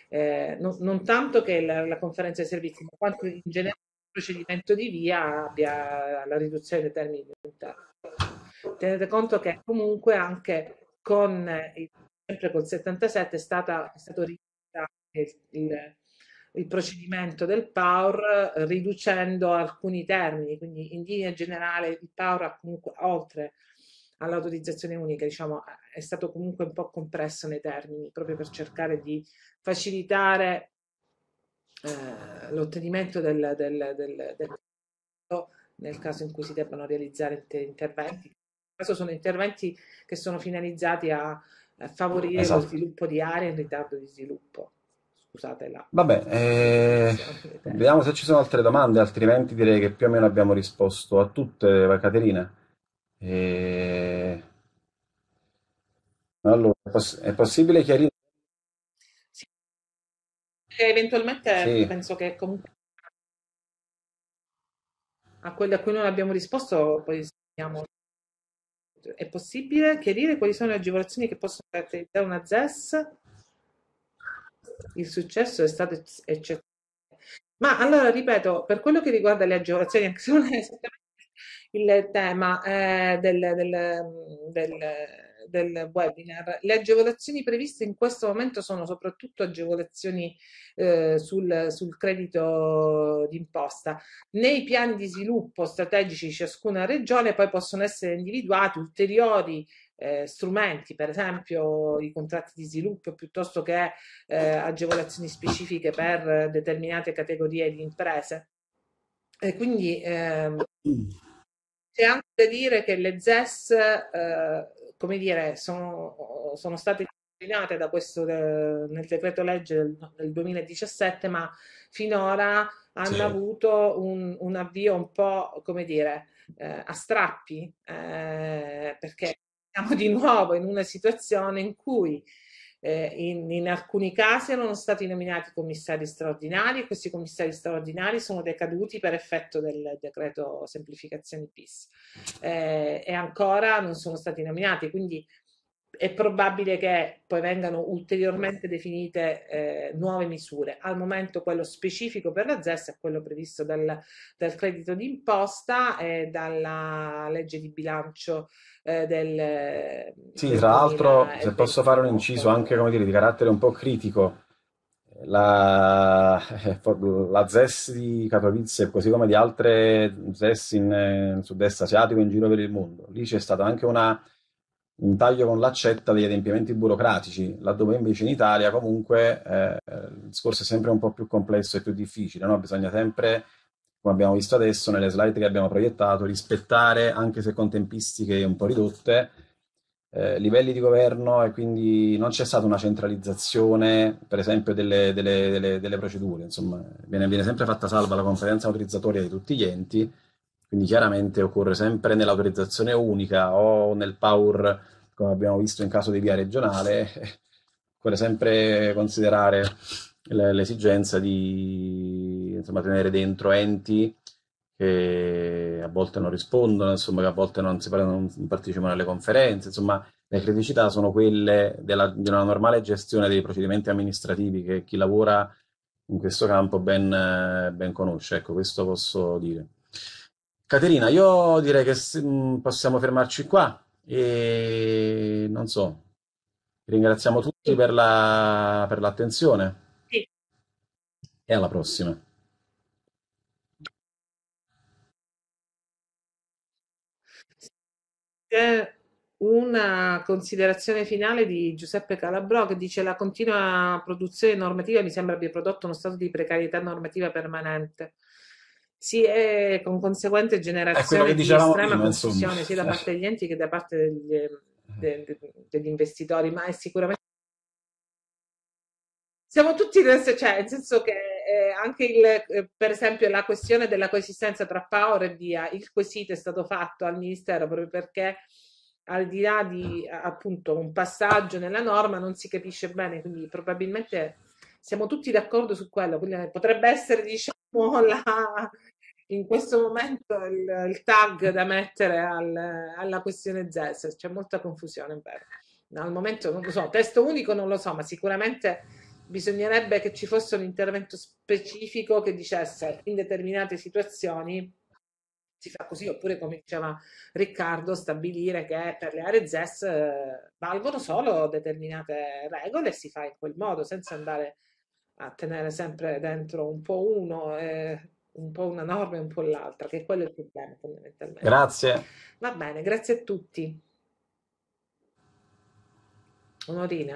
eh, non, non, tanto che la, la, conferenza dei servizi, ma quanto in generale il procedimento di via abbia la riduzione dei termini di un terzo. Tenete conto che comunque anche con il sempre col 77 è, stata, è stato rivisto il, il, procedimento del PAUR riducendo alcuni termini, quindi in linea generale il PAUR ha comunque oltre all'autorizzazione unica, diciamo, è stato comunque un po' compresso nei termini, proprio per cercare di facilitare eh, l'ottenimento del, del, del, del nel caso in cui si debbano realizzare interventi. In questo caso sono interventi che sono finalizzati a favorire esatto. lo sviluppo di aree in ritardo di sviluppo. Scusatela. Vabbè, eh, vediamo se ci sono altre domande, altrimenti direi che più o meno abbiamo risposto a tutte, Caterina. E... Allora, è possibile chiarire? Sì. Eh, eventualmente sì. penso che comunque a quelli a cui non abbiamo risposto poi stiamo è possibile chiarire quali sono le agevolazioni che possono caratterizzare una ZES? Il successo è stato eccezionale. Ma allora, ripeto, per quello che riguarda le agevolazioni, anche se non è esattamente il tema eh, del, del, del del webinar. Le agevolazioni previste in questo momento sono soprattutto agevolazioni eh, sul, sul credito d'imposta. Nei piani di sviluppo strategici di ciascuna regione poi possono essere individuati ulteriori eh, strumenti, per esempio i contratti di sviluppo piuttosto che eh, agevolazioni specifiche per determinate categorie di imprese. E quindi ehm, c'è anche da dire che le ZES eh, come dire, sono, sono state disciplinate da questo eh, nel decreto legge del 2017, ma finora hanno sì. avuto un, un, avvio un po', come dire, eh, a strappi, eh, perché siamo di nuovo in una situazione in cui eh, in, in, alcuni casi erano stati nominati commissari straordinari e questi commissari straordinari sono decaduti per effetto del decreto semplificazioni PIS eh, e ancora non sono stati nominati, quindi è probabile che poi vengano ulteriormente definite eh, nuove misure. Al momento quello specifico per la ZES è quello previsto dal, dal credito d'imposta e dalla legge di bilancio eh, del... Eh, sì, tra l'altro, se posso fare un inciso anche, come dire, di carattere un po' critico, la, <laughs> la ZES di Katowice, così come di altre ZES in, in eh, sud-est asiatico in giro per il mondo, lì c'è stato anche una, un taglio con l'accetta degli adempimenti burocratici, laddove invece in Italia comunque eh, il discorso è sempre un po' più complesso e più difficile, no? bisogna sempre come abbiamo visto adesso nelle slide che abbiamo proiettato, rispettare, anche se con tempistiche un po' ridotte, eh, livelli di governo e quindi non c'è stata una centralizzazione, per esempio, delle, delle, delle, delle procedure. Insomma, viene, viene, sempre fatta salva la conferenza autorizzatoria di tutti gli enti, quindi chiaramente occorre sempre nell'autorizzazione unica o nel PAUR, come abbiamo visto in caso di via regionale, occorre sempre considerare l'esigenza di insomma, tenere dentro enti che a volte non rispondono, insomma, che a volte non, si, non partecipano alle conferenze, insomma, le criticità sono quelle della, di una normale gestione dei procedimenti amministrativi che chi lavora in questo campo ben, ben conosce, ecco, questo posso dire. Caterina, io direi che mm, possiamo fermarci qua e non so, ringraziamo tutti per, la, per l'attenzione sì. e alla prossima. anche una considerazione finale di Giuseppe Calabrò che dice la continua produzione normativa mi sembra abbia prodotto uno stato di precarietà normativa permanente. Sì, e con conseguente generazione di estrema confusione sia da eh. parte degli enti che da parte degli, eh, degli, degli investitori, ma è sicuramente... Siamo tutti, cioè, nel senso che eh, anche il, eh, per esempio la questione della coesistenza tra Power e Via, il quesito è stato fatto al Ministero proprio perché al di là di appunto un passaggio nella norma non si capisce bene, quindi probabilmente siamo tutti d'accordo su quello, quindi eh, potrebbe essere diciamo <laughs> la, in questo momento il, il tag da mettere al, alla questione ZES, c'è molta confusione, vero? al momento non lo so, testo unico non lo so, ma sicuramente bisognerebbe che ci fosse un intervento specifico che dicesse in determinate situazioni si fa così, oppure come diceva Riccardo, stabilire che per le aree ZES eh, valgono solo determinate regole e si fa in quel modo, senza andare a tenere sempre dentro un po' uno, eh, un po' una norma e un po' l'altra, che quello è il problema fondamentalmente. Grazie. Va bene, grazie a tutti. Onorina.